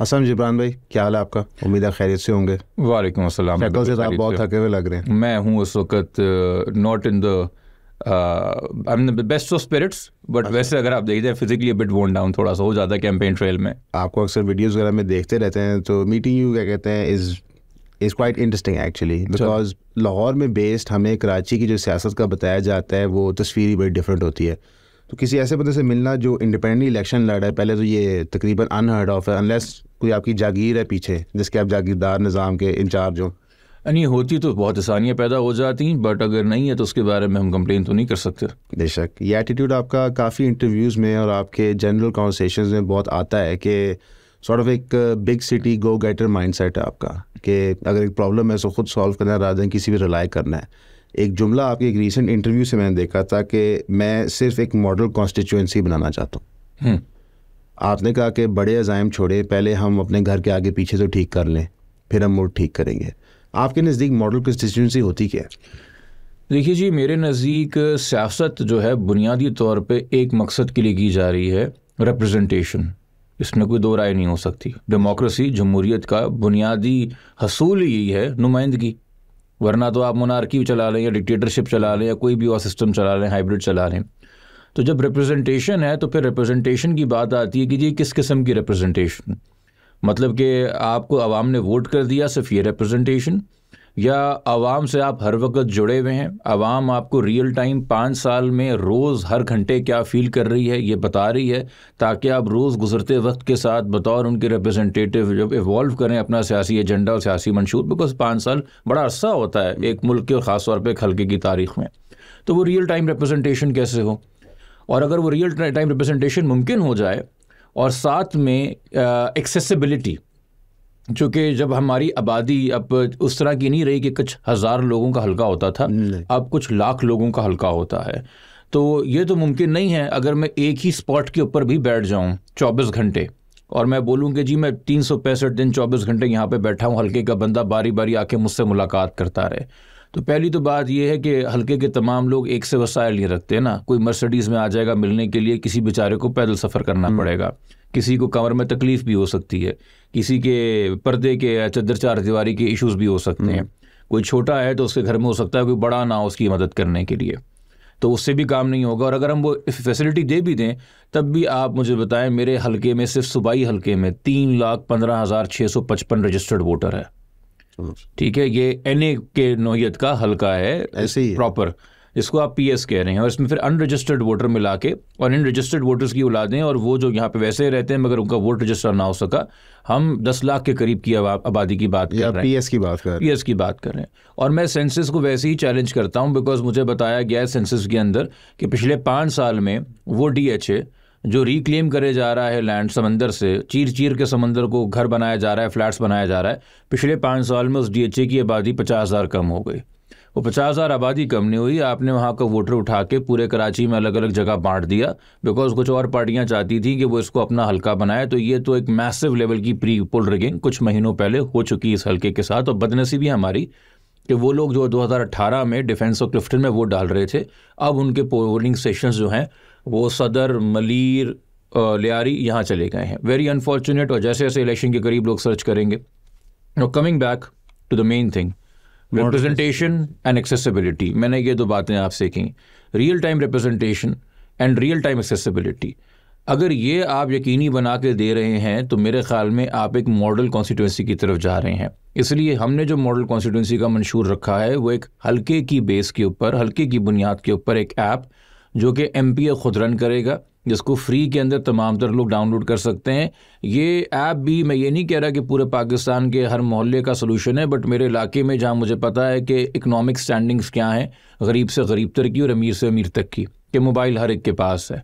असम जिब्रान भाई क्या हाल है आपका उम्मीद है खैरियत से होंगे वालेकुम अस्सलाम शक्ल से तो आप बहुत थके हुए लग रहे हैं मैं हूँ उस वक्त not in the I the best of spirits but वैसे अगर आप देखते हैं फिजिकली बिट वोन डाउन थोड़ा सा हो जाता है कैंपेन ट्रेल में आपको अक्सर वीडियोज़ वगैरह में देखते रहते हैं तो मीटिंग यू क्या कहते हैं is is quite interesting actually because Lahore में बेस्ड हमें कराची की जो सियासत का बताया जाता है वो तस्वीर ही बड़ी डिफरेंट होती है तो किसी ऐसे बंदे से मिलना जो इंडिपेंडेंट इलेक्शन लड़ रहा है पहले तो ये तकरीबन अनहर्ड ऑफ है अनलेस कोई आपकी जागीर है पीछे जिसके आप जागीरदार निज़ाम के इंचार्ज हों नहीं होती तो बहुत आसानियाँ पैदा हो जाती बट अगर नहीं है तो उसके बारे में हम कंप्लेन तो नहीं कर सकते बेशक ये एटीट्यूड आपका काफ़ी इंटरव्यूज़ में और आपके जनरल कॉन्वर्सेशन में बहुत आता है कि सॉर्ट ऑफ एक big city go getter set है आपका कि अगर एक प्रॉब्लम है तो खुद सॉल्व करना है रादर किसी भी रिलाई करना है एक जुमला आपके एक रिसेंट इंटरव्यू से मैंने देखा था कि मैं सिर्फ एक मॉडल कॉन्स्टिट्यूंसी बनाना चाहता हूँ हम्म। आपने कहा कि बड़े अजायम छोड़े पहले हम अपने घर के आगे पीछे तो ठीक कर लें फिर हम मुड़ ठीक करेंगे आपके नज़दीक मॉडल कंस्टिट्यूंसी होती क्या देखिए जी मेरे नज़दीक सियासत जो है बुनियादी तौर पे एक मकसद के लिए की जा रही है रिप्रेजेंटेशन इसमें कोई दो राय नहीं हो सकती डेमोक्रेसी जमहूरीत का बुनियादी हसूल यही है नुमाइंदगी वरना तो आप मोनार्की चला लें या डिक्टेटरशिप चला लें या कोई भी और सिस्टम चला लें हाइब्रिड चला लें तो जब रिप्रेजेंटेशन है तो फिर रिप्रेजेंटेशन की बात आती है कि जी किस किस्म की रिप्रेजेंटेशन मतलब कि आपको आवाम ने वोट कर दिया सिर्फ ये रिप्रेजेंटेशन या आवाम से आप हर वक्त जुड़े हुए हैं आवाम आपको रियल टाइम पाँच साल में रोज़ हर घंटे क्या फ़ील कर रही है ये बता रही है ताकि आप रोज़ गुजरते वक्त के साथ बतौर उनके रिप्रेजेंटेटिव जब इवॉल्व करें अपना सियासी एजेंडा और सियासी मंशूर बिकॉज पाँच साल बड़ा अरसा होता है एक मुल्क के ख़ास तौर पर हल्के की तारीख में तो वो रियल टाइम रिप्रेजेंटेशन कैसे हो और अगर वो रियल टाइम रिप्रेजेंटेशन मुमकिन हो जाए और साथ में एक्सेसिबिलिटी चूँकि जब हमारी आबादी अब उस तरह की नहीं रही कि कुछ हज़ार लोगों का हल्का होता था अब कुछ लाख लोगों का हल्का होता है तो ये तो मुमकिन नहीं है अगर मैं एक ही स्पॉट के ऊपर भी बैठ जाऊँ चौबीस घंटे और मैं बोलूँ कि जी मैं तीन सौ पैंसठ दिन चौबीस घंटे यहाँ पे बैठा हूँ हल्के का बंदा बारी बारी आके मुझसे मुलाकात करता रहे तो पहली तो बात यह है कि हल्के के तमाम लोग एक से वसायल नहीं रखते ना कोई मर्सडीज़ में आ जाएगा मिलने के लिए किसी बेचारे को पैदल सफ़र करना हम्म। पड़ेगा किसी को कमर में तकलीफ़ भी हो सकती है किसी के पर्दे के चदर चार दीवारी के इश्यूज़ भी हो सकते हैं हम्म। कोई छोटा है तो उसके घर में हो सकता है कोई बड़ा ना उसकी मदद करने के लिए तो उससे भी काम नहीं होगा और अगर हम वो फैसिलिटी दे भी दें तब भी आप मुझे बताएं मेरे हलके में सिर्फ सूबाई हलके में तीन लाख पंद्रह हज़ार छः सौ पचपन रजिस्टर्ड वोटर है ठीक है ये एन ए के नोयत का हल्का है ऐसे ही प्रॉपर इसको आप पी एस कह रहे हैं और इसमें फिर अनरजिस्टर्ड वोटर मिला के और इन रजिस्टर्ड वोटर्स की औलादें और वो जो यहाँ पे वैसे रहते हैं मगर उनका वोट रजिस्टर ना हो सका हम दस लाख के करीब की आबादी की बात कर रहे हैं एस की बात कर पी एस की बात कर रहे हैं और मैं सेंसिस को वैसे ही चैलेंज करता हूँ बिकॉज मुझे बताया गया है सेंसिस के अंदर कि पिछले पाँच साल में वो डी एच ए जो रिक्लेम करे जा रहा है लैंड समंदर से चीर चीर के समंदर को घर बनाया जा रहा है फ्लैट्स बनाया जा रहा है पिछले पाँच साल में उस डीएचए की आबादी पचास हज़ार कम हो गई वो पचास हज़ार आबादी कम नहीं हुई आपने वहाँ का वोटर उठा के पूरे कराची में अलग अलग जगह बांट दिया बिकॉज कुछ और पार्टियाँ चाहती थी कि वो इसको अपना हल्का बनाए तो ये तो एक मैसिव लेवल की प्री पुल रिगिंग कुछ महीनों पहले हो चुकी इस हल्के के साथ और बदनसीबी हमारी कि वो लोग जो 2018 में डिफेंस और क्लिफ्टन में वोट डाल रहे थे अब उनके पोलिंग सेशन जो हैं वो सदर मलिर लियारी यहाँ चले गए हैं वेरी अनफॉर्चुनेट और जैसे जैसे इलेक्शन के करीब लोग सर्च करेंगे coming back to the main thing representation and accessibility मैंने ये दो बातें आपसे की real time representation and real time accessibility अगर ये आप यकीनी बना के दे रहे हैं तो मेरे ख्याल में आप एक मॉडल कॉन्स्टिट्यूंसी की तरफ जा रहे हैं इसलिए हमने जो मॉडल कॉन्स्टिट्यूंसी का मंशूर रखा है वो एक हल्के की बेस के ऊपर हल्के की बुनियाद के ऊपर एक ऐप जो कि एम पी खुद रन करेगा जिसको फ्री के अंदर तमाम तर लोग डाउनलोड कर सकते हैं ये ऐप भी मैं ये नहीं कह रहा कि पूरे पाकिस्तान के हर मोहल्ले का सोलूशन है बट मेरे इलाके में जहाँ मुझे पता है कि इकनॉमिक स्टैंडिंग्स क्या हैं गरीब से गरीब तर की और अमीर से अमीर तक की कि मोबाइल हर एक के पास है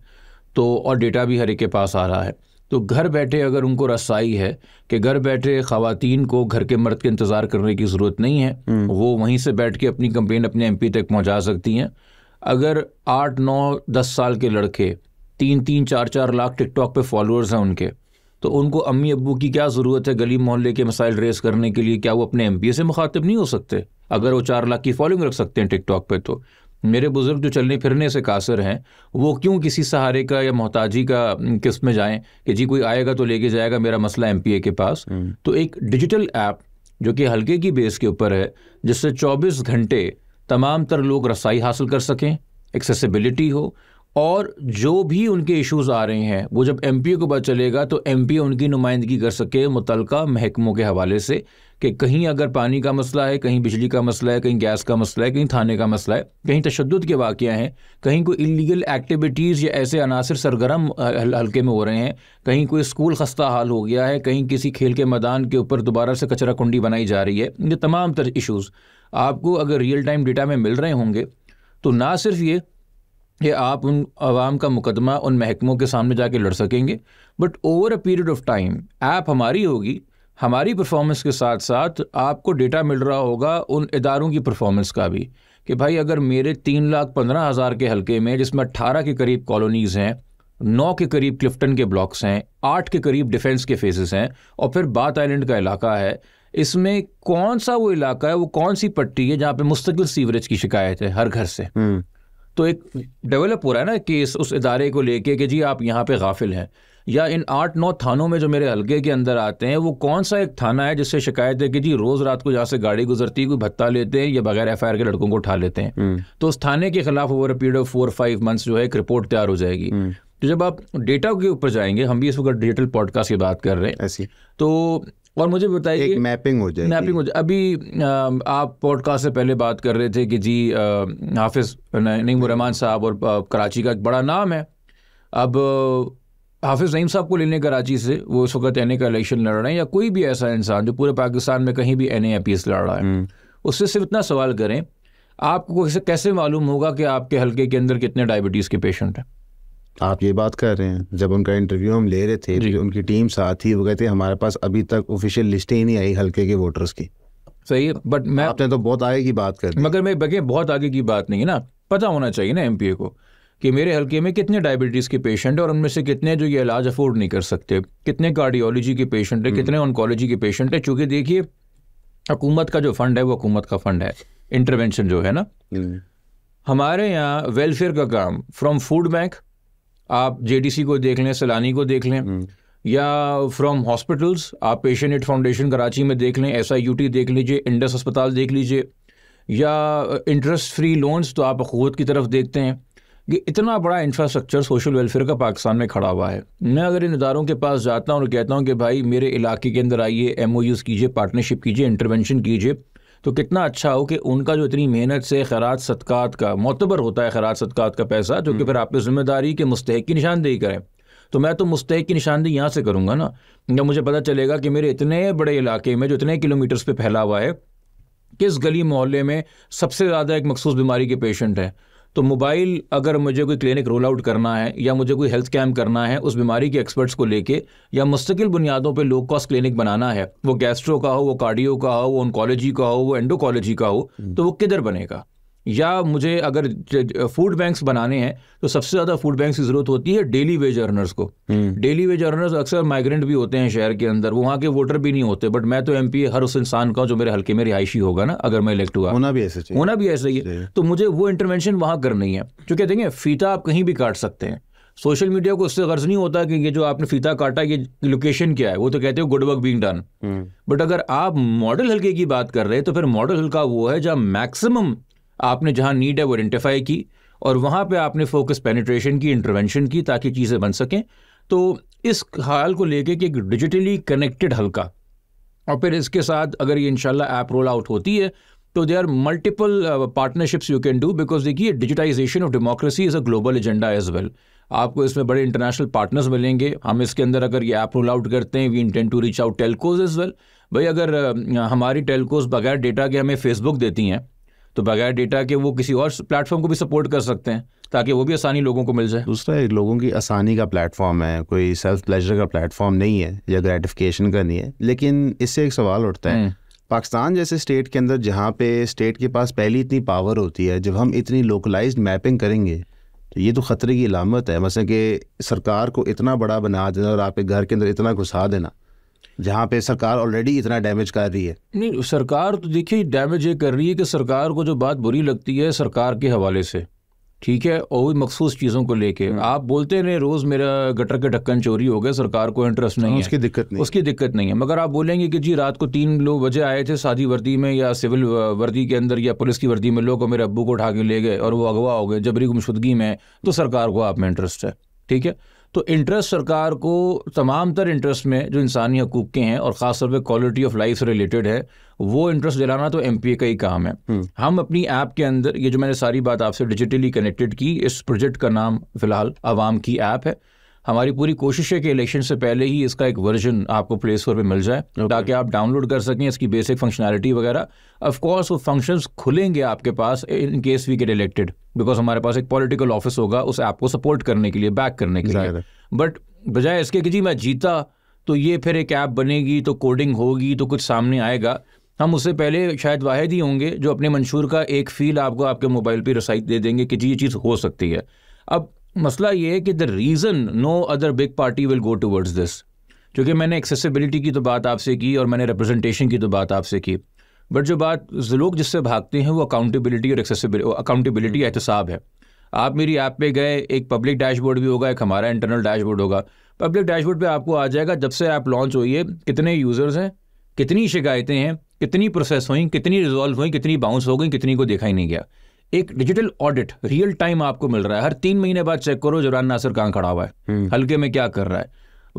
तो और डेटा भी हर एक के पास आ रहा है तो घर बैठे अगर उनको रसाई है कि घर बैठे खातन को घर के मर्द के इंतज़ार करने की ज़रूरत नहीं है हम्म। वो वहीं से बैठ के अपनी कंप्लेन अपने एम तक पहुँचा सकती हैं अगर आठ नौ दस साल के लड़के तीन तीन चार चार लाख टिकटॉक पे फॉलोअर्स हैं उनके तो उनको अम्मी अबू की क्या ज़रूरत है गली मोहल्ले के मसाइल रेस करने के लिए क्या वो अपने एम से मुखातिब नहीं हो सकते अगर वो चार लाख की फॉलोइंग रख सकते हैं टिकटॉक पे तो मेरे बुज़ुर्ग जो चलने फिरने से कासर हैं वो क्यों किसी सहारे का या मोहताजी का किस में जाएं कि जी कोई आएगा तो लेके जाएगा मेरा मसला एम के पास हम्म। तो एक डिजिटल ऐप जो कि हल्के की बेस के ऊपर है जिससे 24 घंटे तमाम तर लोग रसाई हासिल कर सकें एक्सेसिबिलिटी हो और जो भी उनके इश्यूज आ रहे हैं वो जब एम को पता चलेगा तो एम उनकी नुमाइंदगी कर सके मुतल महकमों के हवाले से कि कहीं अगर पानी का मसला है कहीं बिजली का मसला है कहीं गैस का मसला है कहीं थाने का मसला है कहीं तशद के वाक़ हैं कहीं कोई इलीगल एक्टिविटीज़ या ऐसे अनासर सरगर्म हल्के में हो रहे हैं कहीं कोई स्कूल खस्ता हाल हो गया है कहीं किसी खेल के मैदान के ऊपर दोबारा से कचरा कुंडी बनाई जा रही है ये तमाम तर इशूज़ आपको अगर रियल टाइम डेटा में मिल रहे होंगे तो ना सिर्फ ये कि आप उन आवाम का मुकदमा उन महकमों के सामने जाके लड़ सकेंगे but over a period of time app हमारी होगी हमारी परफॉर्मेंस के साथ साथ आपको डेटा मिल रहा होगा उन इदारों की परफॉर्मेंस का भी कि भाई अगर मेरे तीन लाख पंद्रह हज़ार के हलके में जिसमें अट्ठारह के करीब कॉलोनीज़ हैं नौ के करीब क्लिफ्टन के ब्लॉक्स हैं आठ के करीब डिफेंस के फेसेस हैं और फिर बात आइलैंड का इलाका है इसमें कौन सा वो इलाका है वो कौन सी पट्टी है जहाँ पे मुस्तकिल सीवरेज की शिकायत है हर घर से हम्म। तो एक डेवलप हो रहा है ना कि उस इदारे को लेके कि जी आप यहाँ पे गाफिल हैं या इन आठ नौ थानों में जो मेरे हल्के के अंदर आते हैं वो कौन सा एक थाना है जिससे शिकायत है कि जी रोज़ रात को जहाँ से गाड़ी गुजरती है कोई भत्ता लेते हैं या बगैर एफ के लड़कों को उठा लेते हैं हम्म। तो उस थाने के खिलाफ over a period of four five months जो है एक रिपोर्ट तैयार हो जाएगी हम्म। तो जब आप डेटा के ऊपर जाएंगे हम भी इस वक्त डिजिटल पॉडकास्ट की बात कर रहे हैं तो और मुझे बताइए एक मैपिंग हो जाए मैपिंग हो जाए अभी आप पॉडकास्ट से पहले बात कर रहे थे कि जी हाफिज़ नईम रहमान साहब और कराची का एक बड़ा नाम है अब हाफिज़ नईम साहब को लेने कराची से वो इस वक्त एन का इलेक्शन लड़ रहे हैं या कोई भी ऐसा इंसान जो पूरे पाकिस्तान में कहीं भी एन ए लड़ रहा है हम्म। उससे सिर्फ इतना सवाल करें आपको कैसे मालूम होगा कि आपके हल्के के अंदर कितने डायबिटीज़ के पेशेंट हैं आप ये बात कर रहे हैं जब उनका इंटरव्यू हम ले रहे थे तो उनकी टीम साथ ही वो कहते थे हमारे पास अभी तक ऑफिशियल लिस्ट ही नहीं आई हल्के के वोटर्स की सही है बट मैं आपने तो बहुत आगे की बात कर मगर मैं बगे बहुत आगे की बात नहीं है ना पता होना चाहिए ना एम को कि मेरे हल्के में कितने डायबिटीज़ के पेशेंट हैं और उनमें से कितने जो ये इलाज अफोर्ड नहीं कर सकते कितने कार्डियोलॉजी के पेशेंट हैं हम्म। कितने ऑनकोलॉजी के पेशेंट हैं चूँकि देखिए हुकूमत का जो फंड है वो हुकूमत का फंड है इंटरवेंशन जो है ना हम्म। हमारे यहाँ वेलफेयर का काम फ्रॉम फूड बैंक आप जे को देख लें सैलानी को देख लें हम्म। या फ्रॉम हॉस्पिटल्स आप पेशेंट एड फाउंडेशन कराची में देख लें एस देख लीजिए इंडस अस्पताल देख लीजिए या इंटरेस्ट फ्री लोन्स तो आप अखूत की तरफ देखते हैं कि इतना बड़ा इंफ्रास्ट्रक्चर सोशल वेलफेयर का पाकिस्तान में खड़ा हुआ है मैं अगर इन इदारों के पास जाता हूँ और कहता हूँ कि भाई मेरे इलाके के अंदर आइए एम कीजिए पार्टनरशिप कीजिए इंटरवेंशन कीजिए तो कितना अच्छा हो कि उनका जो इतनी मेहनत से खराज सदक़ात का मोतबर होता है खराज सदक़ात का पैसा जो कि हम्म। फिर आप ज़िम्मेदारी के मुस्तक की निशानदेही करें तो मैं तो मुस्तक की निशानदेही यहाँ से करूँगा ना जब मुझे पता चलेगा कि मेरे इतने बड़े इलाके में जो इतने किलोमीटर्स पर फैला हुआ है किस गली मोहल्ले में सबसे ज़्यादा एक मखसूस बीमारी के पेशेंट हैं तो मोबाइल अगर मुझे कोई क्लिनिक रोल आउट करना है या मुझे कोई हेल्थ कैम्प करना है उस बीमारी के एक्सपर्ट्स को लेके या मुस्तकिल बुनियादों पे लो कॉस्ट क्लिनिक बनाना है वो गैस्ट्रो का हो वो कार्डियो का हो वो ऑनकोलॉजी का हो वो एंडोकोलॉजी का हो हम्म। तो वो किधर बनेगा या मुझे अगर फूड बैंक्स बनाने हैं तो सबसे ज़्यादा फूड बैंक्स की ज़रूरत होती है डेली वेज अर्नर्स को डेली वेज अर्नर्स अक्सर माइग्रेंट भी होते हैं शहर के अंदर वो वहाँ के वोटर भी नहीं होते बट मैं तो एम हर उस इंसान का जो मेरे हल्के में रिहायशी होगा ना अगर मैं इलेक्ट हुआ होना भी ऐसे होना भी ऐसा ही है तो मुझे वो इंटरवेंशन वहाँ करनी है कहते हैं फीता आप कहीं भी काट सकते हैं सोशल मीडिया को उससे गर्ज नहीं होता कि ये जो आपने फीता काटा ये लोकेशन क्या है वो तो कहते हो good work being done but अगर आप मॉडल हल्के की बात कर रहे हैं तो फिर मॉडल हल्का वो है जहाँ मैक्सिमम आपने जहाँ नीड है वो आइडेंटिफाई की और वहाँ पे आपने फोकस पेनिट्रेशन की इंटरवेंशन की ताकि चीज़ें बन सकें तो इस ख्याल को लेके कि एक डिजिटली कनेक्टेड हल्का और फिर इसके साथ अगर ये इनशाला ऐप रोल आउट होती है तो there are multiple partnerships you can do because देखिए digitization of democracy is a global agenda as well आपको इसमें बड़े इंटरनेशनल पार्टनर्स मिलेंगे हम इसके अंदर अगर ये ऐप रोल आउट करते हैं we intent to reach out telcos as well भाई अगर uh, हमारी टेलकोज बगैर डेटा के हमें फेसबुक देती हैं तो बगैर डेटा के वो किसी और प्लेटफॉर्म को भी सपोर्ट कर सकते हैं ताकि वो भी आसानी लोगों को मिल जाए दूसरा लोगों की आसानी का प्लेटफॉर्म है कोई सेल्फ प्लेजर का प्लेटफॉर्म नहीं है या ग्रेटिफिकेशन का नहीं है लेकिन इससे एक सवाल उठता है हम्म। पाकिस्तान जैसे स्टेट के अंदर जहाँ पे स्टेट के पास पहली इतनी पावर होती है जब हम इतनी लोकलाइज मैपिंग करेंगे तो ये तो ख़तरे की अलामत है मसलन कि सरकार को इतना बड़ा बना देना और आपके घर के अंदर इतना घुसा देना जहाँ पे सरकार ऑलरेडी इतना डैमेज कर रही है नहीं सरकार तो देखिए डैमेज ये कर रही है कि सरकार को जो बात बुरी लगती है सरकार के हवाले से ठीक है और भी मखसूस चीज़ों को लेके आप बोलते रहे रोज़ मेरा गटर के ढक्कन चोरी हो गए सरकार को इंटरेस्ट नहीं है उसकी दिक्कत नहीं उसकी दिक्कत नहीं है मगर आप बोलेंगे कि जी रात को तीन लोग वजह आए थे शादी वर्दी में या सिविल वर्दी के अंदर या पुलिस की वर्दी में लोग मेरे अबू को उठा के ले गए और वो अगवा हो गए जबरी गुमशुदगी में तो सरकार को आप में इंटरेस्ट है ठीक है तो इंटरेस्ट सरकार को तमाम तर इंटरेस्ट में जो इंसानी हकूक़ के हैं और ख़ासतौर पर क्वालिटी ऑफ लाइफ से रिलेटेड है वो इंटरेस्ट दिलाना तो एम का ही काम है हम्म। हम अपनी ऐप के अंदर ये जो मैंने सारी बात आपसे डिजिटली कनेक्टेड की इस प्रोजेक्ट का नाम फ़िलहाल आवाम की ऐप है हमारी पूरी कोशिश है कि इलेक्शन से पहले ही इसका एक वर्जन आपको प्ले स्टोर पर मिल जाए okay. ताकि आप डाउनलोड कर सकें इसकी बेसिक फंक्शनैलिटी वगैरह कोर्स वो फंक्शन खुलेंगे आपके पास in case we get elected because हमारे पास एक पॉलिटिकल ऑफिस होगा उस ऐप को सपोर्ट करने के लिए बैक करने के लिए बट बजाय इसके कि जी मैं जीता तो ये फिर एक ऐप बनेगी तो कोडिंग होगी तो कुछ सामने आएगा हम उससे पहले शायद वाहिद ही होंगे जो अपने मंशूर का एक फील आपको आपके मोबाइल पर रसाई दे देंगे कि जी ये चीज़ हो सकती है अब मसला ये है कि the reason no other big party will go towards this क्योंकि मैंने एक्सेसिबिलिटी की तो बात आपसे की और मैंने रिप्रेजेंटेशन की तो बात आपसे की बट जो बात जो लोग जिससे भागते हैं वो अकाउंटेबिलिटी और एक्सेसिबिलिटी अकाउंटेबिलिटी एहतसाब है आप मेरी ऐप पे गए एक पब्लिक डैशबोर्ड भी होगा एक हमारा इंटरनल डैशबोर्ड होगा पब्लिक डैशबोर्ड पे आपको आ जाएगा जब से ऐप लॉन्च हुई है कितने यूज़र्स हैं कितनी शिकायतें हैं कितनी प्रोसेस हुई कितनी रिजॉल्व हुई कितनी बाउंस हो गई कितनी को देखा ही नहीं गया एक डिजिटल ऑडिट रियल टाइम आपको मिल रहा है हर तीन महीने बाद चेक करो जुरान नासिर कहाँ खड़ा हुआ है हम्म। हल्के में क्या कर रहा है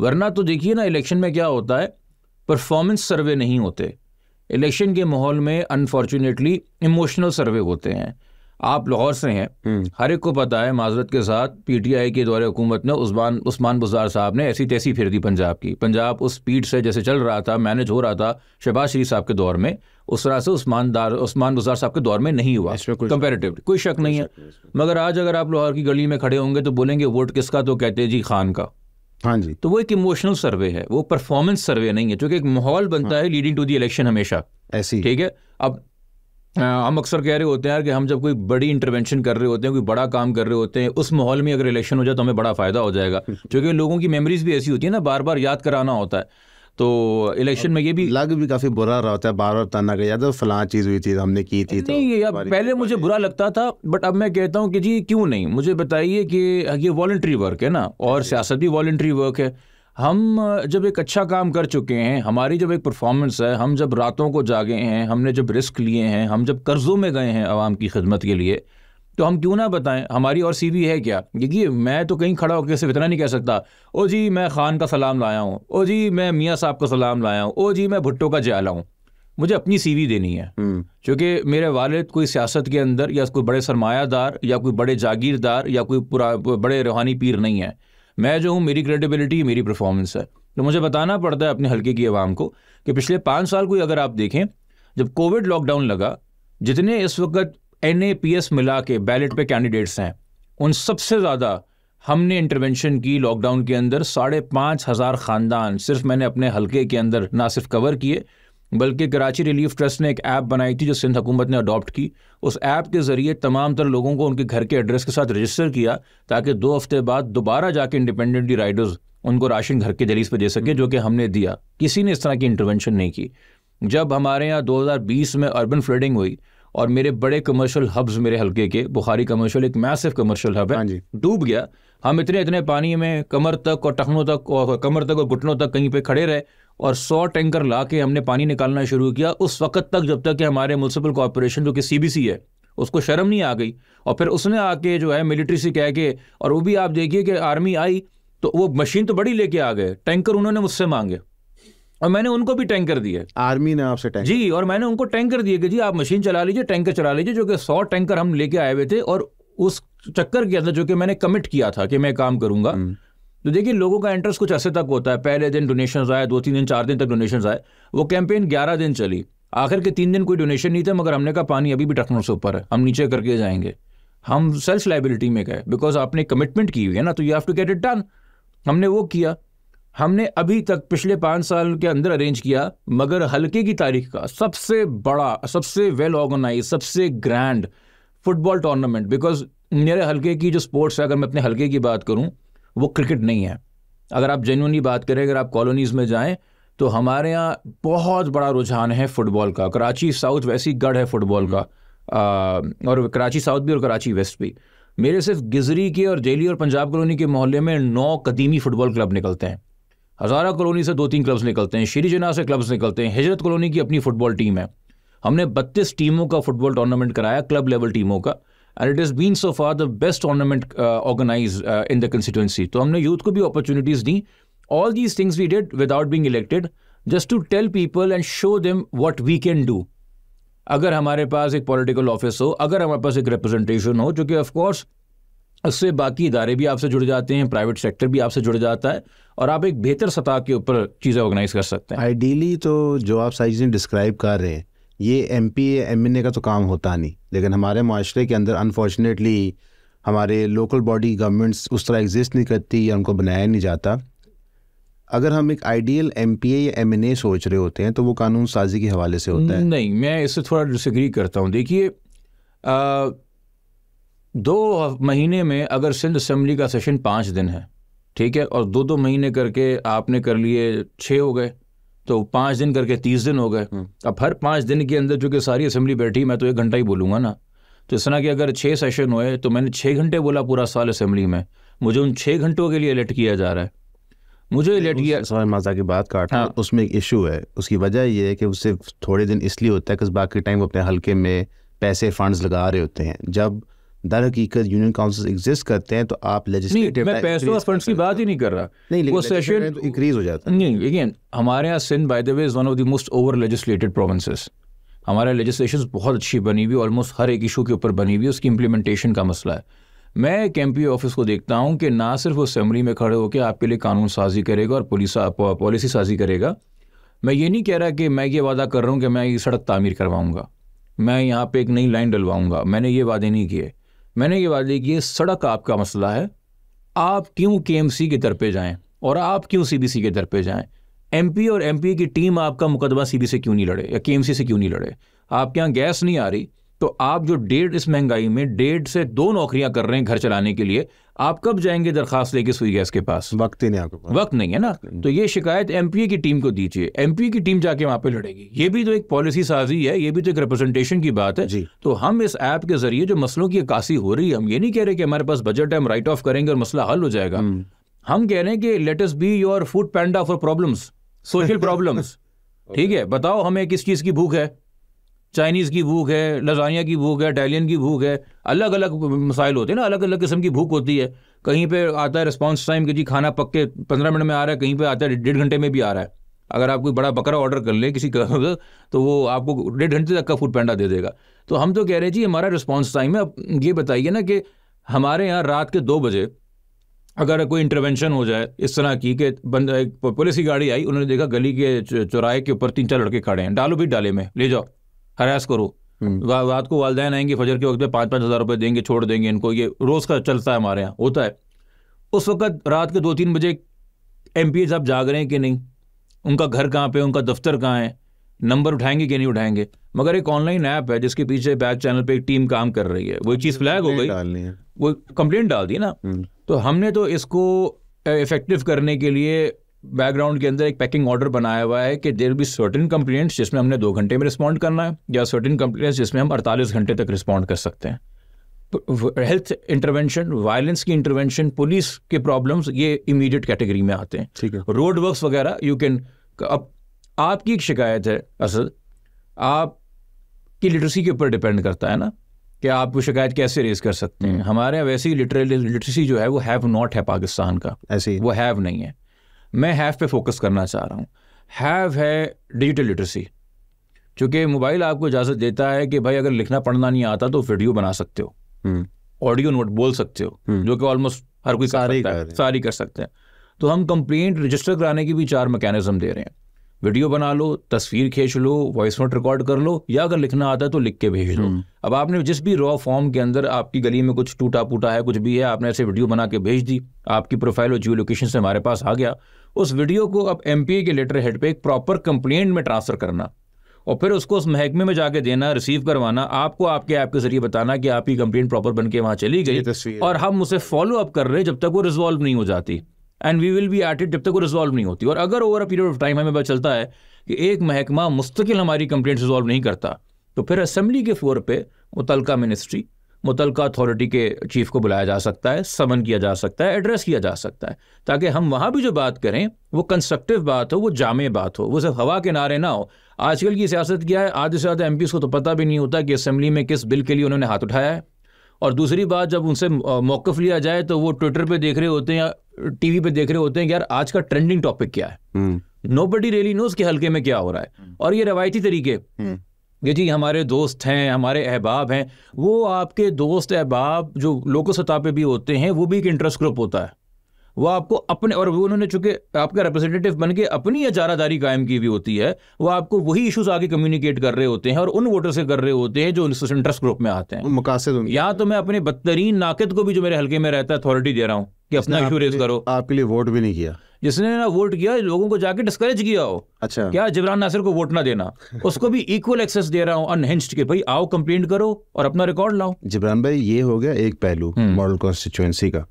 वरना तो देखिए ना इलेक्शन में क्या होता है परफॉर्मेंस सर्वे नहीं होते इलेक्शन के माहौल में अनफॉर्चुनेटली इमोशनल सर्वे होते हैं आप लाहौर से हैं हम्म। हर एक को पता है माजरत के साथ पीटीआई के दौरे हुकूमत ने उस्मान उस्मान बुजार साहब ने ऐसी तैसी फिर दी पंजाब की पंजाब उस स्पीड से जैसे चल रहा था मैनेज हो रहा था शहबाज शरीफ साहब के दौर में उस तरह से उस्मान दार उस्मान बुजार साहब के दौर में नहीं हुआ कंपेरेटिवली कोई शक नहीं है मगर आज अगर आप लाहौर की गली में खड़े होंगे तो बोलेंगे वोट किसका तो कहते हैं जी खान का हाँ जी तो वो एक इमोशनल सर्वे है वो परफॉर्मेंस सर्वे नहीं है क्योंकि एक माहौल बनता हाँ। है लीडिंग टू दी इलेक्शन हमेशा ऐसी ठीक है अब हम अक्सर कह रहे होते हैं यार कि हम जब कोई बड़ी इंटरवेंशन कर रहे होते हैं कोई बड़ा काम कर रहे होते हैं उस माहौल में अगर इलेक्शन हो जाए तो हमें बड़ा फ़ायदा हो जाएगा क्योंकि लोगों की मेमोरीज भी ऐसी होती है ना बार बार याद कराना होता है तो इलेक्शन में ये भी लग भी काफ़ी बुरा रहा होता है बार बार ताना गया तो फला चीज़ हुई थी हमने की थी तो नहीं या पहले मुझे बुरा लगता था बट अब मैं कहता हूँ कि जी क्यों नहीं मुझे बताइए कि ये वॉल्ट्री वर्क है ना और अच्छा। सियासत भी वॉल्ट्री वर्क है हम जब एक अच्छा काम कर चुके हैं हमारी जब एक परफॉर्मेंस है हम जब रातों को जागे हैं हमने जब रिस्क लिए हैं हम जब कर्ज़ों में गए हैं आवाम की खिदमत के लिए तो हम क्यों ना बताएं हमारी और सी है क्या क्योंकि मैं तो कहीं खड़ा होकर सिर्फ इतना नहीं कह सकता ओ जी मैं खान का सलाम लाया हूँ ओ जी मैं मियाँ साहब का सलाम लाया हूँ ओ जी मैं भुट्टो का जयाला हूँ मुझे अपनी सी देनी है हम्म। क्योंकि मेरे वालद कोई सियासत के अंदर या कोई बड़े सरमायादार या कोई बड़े जागीरदार या कोई पूरा बड़े रूहानी पीर नहीं है मैं जो हूँ मेरी क्रेडिबिलिटी मेरी परफॉर्मेंस है तो मुझे बताना पड़ता है अपने हल्के की आवाम को कि पिछले पाँच साल को अगर आप देखें जब कोविड लॉकडाउन लगा जितने इस वक्त एन ए पी एस मिला के बैलेट पे कैंडिडेट्स हैं उन सबसे ज़्यादा हमने इंटरवेंशन की लॉकडाउन के अंदर साढ़े पाँच हज़ार ख़ानदान सिर्फ मैंने अपने हलके के अंदर ना सिर्फ कवर किए बल्कि कराची रिलीफ ट्रस्ट ने एक ऐप बनाई थी जो सिंध हुकूमत ने अडॉप्ट की उस ऐप के ज़रिए तमाम तर लोगों को उनके घर के एड्रेस के साथ रजिस्टर किया ताकि दो हफ्ते बाद दोबारा जाके इंडिपेंडेंटली राइडर्स उनको राशन घर के दलीस पर दे सके जो कि हमने दिया किसी ने इस तरह की इंटरवेंशन नहीं की जब हमारे यहाँ दो में अर्बन फ्लडिंग हुई और मेरे बड़े कमर्शियल हब्स मेरे हल्के के बुखारी कमर्शियल एक मैसिव कमर्शियल हब है हाँ डूब गया हम इतने इतने पानी में कमर तक और टखनों तक और कमर तक और घुटनों तक कहीं पे खड़े रहे और सौ टैंकर ला के हमने पानी निकालना शुरू किया उस वक्त तक जब तक कि हमारे म्यूनसिपल कॉरपोरेशन जो कि सी है उसको शर्म नहीं आ गई और फिर उसने आके जो है मिलिट्री से कह के और वो भी आप देखिए कि आर्मी आई तो वो मशीन तो बड़ी लेके आ गए टैंकर उन्होंने मुझसे मांगे और मैंने उनको भी टैंकर दिए आर्मी ने आपसे टैंकर जी और मैंने उनको टैंकर दिए कि जी आप मशीन चला लीजिए टैंकर चला लीजिए जो कि सौ टैंकर हम लेके आए हुए थे और उस चक्कर के अंदर जो कि मैंने कमिट किया था कि मैं काम करूंगा हम्म। तो देखिए लोगों का इंटरेस्ट कुछ अरसे तक होता है पहले दिन डोनेशन आए दो तीन दिन चार दिन तक डोनेशन आए वो कैंपेन ग्यारह दिन चली आखिर के तीन दिन कोई डोनेशन नहीं था मगर हमने कहा पानी अभी भी टखनों से ऊपर है हम नीचे करके जाएंगे हम सेल्फ लाइबिलिटी में गए बिकॉज आपने कमिटमेंट की हुई है ना तो you have to get it done हमने वो किया हमने अभी तक पिछले पाँच साल के अंदर अरेंज किया मगर हल्के की तारीख का सबसे बड़ा सबसे वेल ऑर्गेनाइज सबसे ग्रैंड फुटबॉल टूर्नामेंट बिकॉज मेरे हल्के की जो स्पोर्ट्स है अगर मैं अपने हल्के की बात करूँ वो क्रिकेट नहीं है अगर आप जेनुअनली बात करें अगर आप कॉलोनीज़ में जाएं तो हमारे यहाँ बहुत बड़ा रुझान है फ़ुटबॉल का कराची साउथ वैसी गढ़ है फ़ुटबॉल का आ, और कराची साउथ भी और कराची वेस्ट भी मेरे सिर्फ गिजरी के और जेली और पंजाब कॉलोनी के मोहल्ले में नौ कदीमी फ़ुटबॉल क्लब निकलते हैं हज़ारा कॉलोनी से दो तीन क्लब्स निकलते हैं श्री जना से क्लब्स निकलते हैं हजरत कॉलोनी की अपनी फ़ुटबॉल टीम है हमने बत्तीस टीमों का फ़ुटबॉल टूर्नामेंट कराया क्लब लेवल टीमों का and it is been so far the best tournament organise in the constituency तो हमने यूथ को भी अपॉर्चुनिटीज़ दी all these things we did without being elected just to tell people and show them what we can do अगर हमारे पास एक political office हो अगर हमारे पास एक रिप्रेजेंटेशन हो जो कि ऑफकोर्स उससे बाकी इदारे भी आपसे जुड़ जाते हैं प्राइवेट सेक्टर भी आपसे जुड़ जाता है और आप एक बेहतर सतह के ऊपर चीज़ें ऑर्गेनाइज कर सकते हैं आइडियली तो जो आप साइज ने डिस्क्राइब कर रहे हैं ये M P M N A का तो काम होता नहीं लेकिन हमारे माशरे के अंदर अनफॉर्चुनेटली हमारे लोकल बॉडी गवर्नमेंट्स उस तरह एग्जिस्ट नहीं करती या उनको बनाया नहीं जाता अगर हम एक आइडियल एम पी ए या एम एन ए सोच रहे होते हैं तो वो कानून साजी के हवाले से होता है नहीं मैं इससे थोड़ा डिसग्री करता हूँ देखिए दो महीने में अगर सिंध असम्बली का सेशन पाँच दिन है ठीक है और दो दो महीने करके आपने कर लिए छः हो गए तो पाँच दिन करके तीस दिन हो गए हम्म। अब हर पाँच दिन के अंदर चूँकि सारी असेंबली बैठी मैं तो एक घंटा ही बोलूंगा ना तो इस तरह कि अगर छः सेशन हुए तो मैंने छः घंटे बोला पूरा साल असेंबली में मुझे उन छः घंटों के लिए अलर्ट किया जा रहा है मुझे लेट तो किया सवाल माजा की बात काट हाँ। उसमें एक इशू है उसकी वजह यह है कि उससे थोड़े दिन इसलिए होता है कि बाकी टाइम वो अपने हल्के में पैसे फंड्स लगा रहे होते हैं जब दर हकीकत यूनियन काउंसिल एग्जिस्ट करते हैं तो आप लेजिस्लेटिव फंड्स की बात ही नहीं कर रहा नहीं वो सेशन इंक्रीज तो हो जाता है नहीं लेकिन हमारे यहाँ Sindh by the way is one of the most over legislated provinces हमारे लेजिस्लेशन बहुत अच्छी बनी हुई ऑलमोस्ट हर एक इशू के ऊपर बनी हुई उसकी इम्प्लीमेंटेशन का मसला है मैं एक एम ऑफिस को देखता हूँ कि ना सिर्फ वो असम्बली में खड़े होकर आपके लिए कानून साजी करेगा और पुलिस पॉलिसी साजी करेगा मैं ये नहीं कह रहा कि मैं ये वादा कर रहा हूँ कि मैं ये सड़क तामीर करवाऊँगा मैं यहाँ पे एक नई लाइन डलवाऊँगा मैंने ये वादे नहीं किए मैंने ये बात की सड़क आपका मसला है आप क्यों के के दर पे जाएँ और आप क्यों सी के दर पे जाएँ पी और पी की टीम आपका मुकदमा बी से क्यों नहीं लड़े या सी से क्यों नहीं लड़े आपके यहाँ गैस नहीं आ रही तो आप जो डेढ़ इस महंगाई में डेढ़ से दो नौकरियां कर रहे हैं घर चलाने के लिए आप कब जाएंगे दरखास्त लेके सुई गैस के पास वक्त ही नहीं आपके पास वक्त नहीं है ना तो ये शिकायत एम की टीम को दीजिए एम की टीम जाके वहाँ पे लड़ेगी ये भी तो एक पॉलिसी साजी है ये भी तो एक रिप्रेजेंटेशन की बात है तो हम इस ऐप के जरिए जो मसलों की अक्सी हो रही है हम ये नहीं कह रहे कि हमारे पास बजट है हम राइट ऑफ करेंगे और मसला हल हो जाएगा हम्म। हम कह रहे हैं कि let be your Foodpanda for problems social problems ठीक है बताओ हमें किस चीज़ की भूख है चाइनीज़ की भूख है लजानिया की भूख है इटालियन की भूख है अलग अलग मसाइल होते हैं ना अलग अलग किस्म की भूख होती है कहीं पे आता है रिस्पॉन्स टाइम कि जी खाना पक के पंद्रह मिनट में आ रहा है कहीं पे आता है डेढ़ घंटे में भी आ रहा है अगर आप कोई बड़ा बकरा ऑर्डर कर लें किसी का तो वो आपको डेढ़ घंटे तक का फूड पैंडा दे देगा तो हम तो कह रहे हैं जी हमारा रिस्पॉन्स टाइम है अब ये बताइए ना कि हमारे यहाँ रात के दो बजे अगर कोई इंटरवेंशन हो जाए इस तरह की कि बंदा एक पुलिस की गाड़ी आई उन्होंने देखा गली के चौराहे के ऊपर तीन चार लड़के खड़े हैं डालो भी डाले में ले जाओ हरास करो हम्म। रात को वालदेन आएंगे फजर के वक्त पे पाँच पाँच हज़ार रुपये देंगे छोड़ देंगे इनको ये रोज़ का चलता है हमारे यहाँ होता है उस वक्त रात के दो तीन बजे एम पी साहब जाग रहे हैं कि नहीं उनका घर कहाँ पे उनका दफ्तर कहाँ है नंबर उठाएंगे कि नहीं उठाएंगे मगर एक ऑनलाइन ऐप है जिसके पीछे बैक चैनल पे एक टीम काम कर रही है वो चीज़ फ्लैग हो गई वो कंप्लेंट डाल दी ना हम्म। तो हमने तो इसको इफेक्टिव करने के लिए बैकग्राउंड के अंदर एक पैकिंग ऑर्डर बनाया हुआ है कि देर बी सर्टिन कंप्लेंट्स जिसमें हमने दो घंटे में रिस्पॉन्ड करना है या सर्टिन कंप्लेंट्स जिसमें हम अड़तालीस घंटे तक रिस्पॉन्ड कर सकते हैं हेल्थ इंटरवेंशन वायलेंस की इंटरवेंशन पुलिस के प्रॉब्लम्स ये इमीडिएट कैटेगरी में आते हैं ठीक है रोड वर्क वगैरह यू कैन अब आपकी एक शिकायत है असल आपकी लिटरेसी के ऊपर डिपेंड करता है ना कि आप वो शिकायत कैसे रेज कर सकते हैं हमारे यहाँ वैसे ही लिटरेसी जो है वो हैव नॉट है पाकिस्तान का ऐसे वो हैव नहीं है मैं हैव पे फोकस करना चाह रहा हूँ हैव है डिजिटल लिटरेसी क्योंकि मोबाइल आपको इजाज़त देता है कि भाई अगर लिखना पढ़ना नहीं आता तो वीडियो बना सकते हो ऑडियो हम्म। नोट बोल सकते हो हम्म। जो कि ऑलमोस्ट हर कोई सारी कर, सारी कर सकते हैं तो हम कंप्लेंट रजिस्टर कराने की भी चार मैकेनिज्म दे रहे हैं वीडियो बना लो तस्वीर खींच लो वॉइस नोट रिकॉर्ड कर लो या अगर लिखना आता है तो लिख के भेज लो हम्म। अब आपने जिस भी रॉ फॉर्म के अंदर आपकी गली में कुछ टूटा फूटा है कुछ भी है आपने ऐसे वीडियो बना के भेज दी आपकी प्रोफाइल और जियो लोकेशन से हमारे पास आ गया उस वीडियो को अब एम के लेटर हेड पे एक प्रॉपर कंप्लेंट में ट्रांसफर करना और फिर उसको उस महकमे में जाके देना रिसीव करवाना आपको आपके ऐप के जरिए बताना कि आपकी कंप्लेंट प्रॉपर बन के वहाँ चली गई और हम उसे फॉलो अप कर रहे हैं जब तक वो रिजॉल्व नहीं हो जाती and we will be at it जब तक वो रिजॉल्व नहीं होती और अगर over a period of time हमें पता चलता है कि एक महकमा मुस्तकिल हमारी कंप्लेंट रिजॉल्व नहीं करता तो फिर असम्बली के फ्लोर पर मुतलका मिनिस्ट्री मुतलका अथॉरिटी के चीफ को बुलाया जा सकता है समन किया जा सकता है एड्रेस किया जा सकता है ताकि हम वहाँ भी जो बात करें वो कंस्ट्रक्टिव बात हो वो जामे बात हो वो सिर्फ हवा के नारे ना हो आजकल की सियासत क्या है आधे से आधे एम को तो पता भी नहीं होता कि असम्बली में किस बिल के लिए उन्होंने हाथ उठाया है और दूसरी बात जब उनसे मौकफ लिया जाए तो वो ट्विटर पे देख रहे होते हैं या टीवी पे देख रहे होते हैं कि यार आज का ट्रेंडिंग टॉपिक क्या है नो बडी रेली नोज के हल्के में क्या हो रहा है हम्म। और ये रवायती तरीके ये हम्म। जी हमारे दोस्त हैं हमारे अहबाब हैं वो आपके दोस्त अहबाब जो लोकल सतह पे भी होते हैं वो भी एक इंटरेस्ट ग्रुप होता है वो आपको अपने और उन्होंने चूंकि आपका रिप्रेजेंटेटिव बन के अपनी अचारादारी कायम की हुई होती है वो आपको वही इश्यूज आगे कम्युनिकेट कर रहे होते हैं और उन वोटर से कर रहे होते हैं जो इंटरेस्ट ग्रुप में आते हैं मुकासद या तो मैं अपने बदतरीन नाकद को भी जो मेरे हल्के में रहता है अथॉरिटी दे रहा हूँ कि अपना इशू रेज करो आपके लिए वोट भी नहीं किया जिसने ना वोट किया लोगों को जाके डिस्करेज किया हो अच्छा क्या जिबरान नासिर को वोट ना देना उसको भी इक्वल एक्सेस दे रहा हूँ अनहिंस्ड के भाई आओ कंप्लेंट करो और अपना रिकॉर्ड लाओ जिबरान भाई ये हो गया एक पहलू मॉडल हम्म। कॉन्स्टिट्यूएंसी का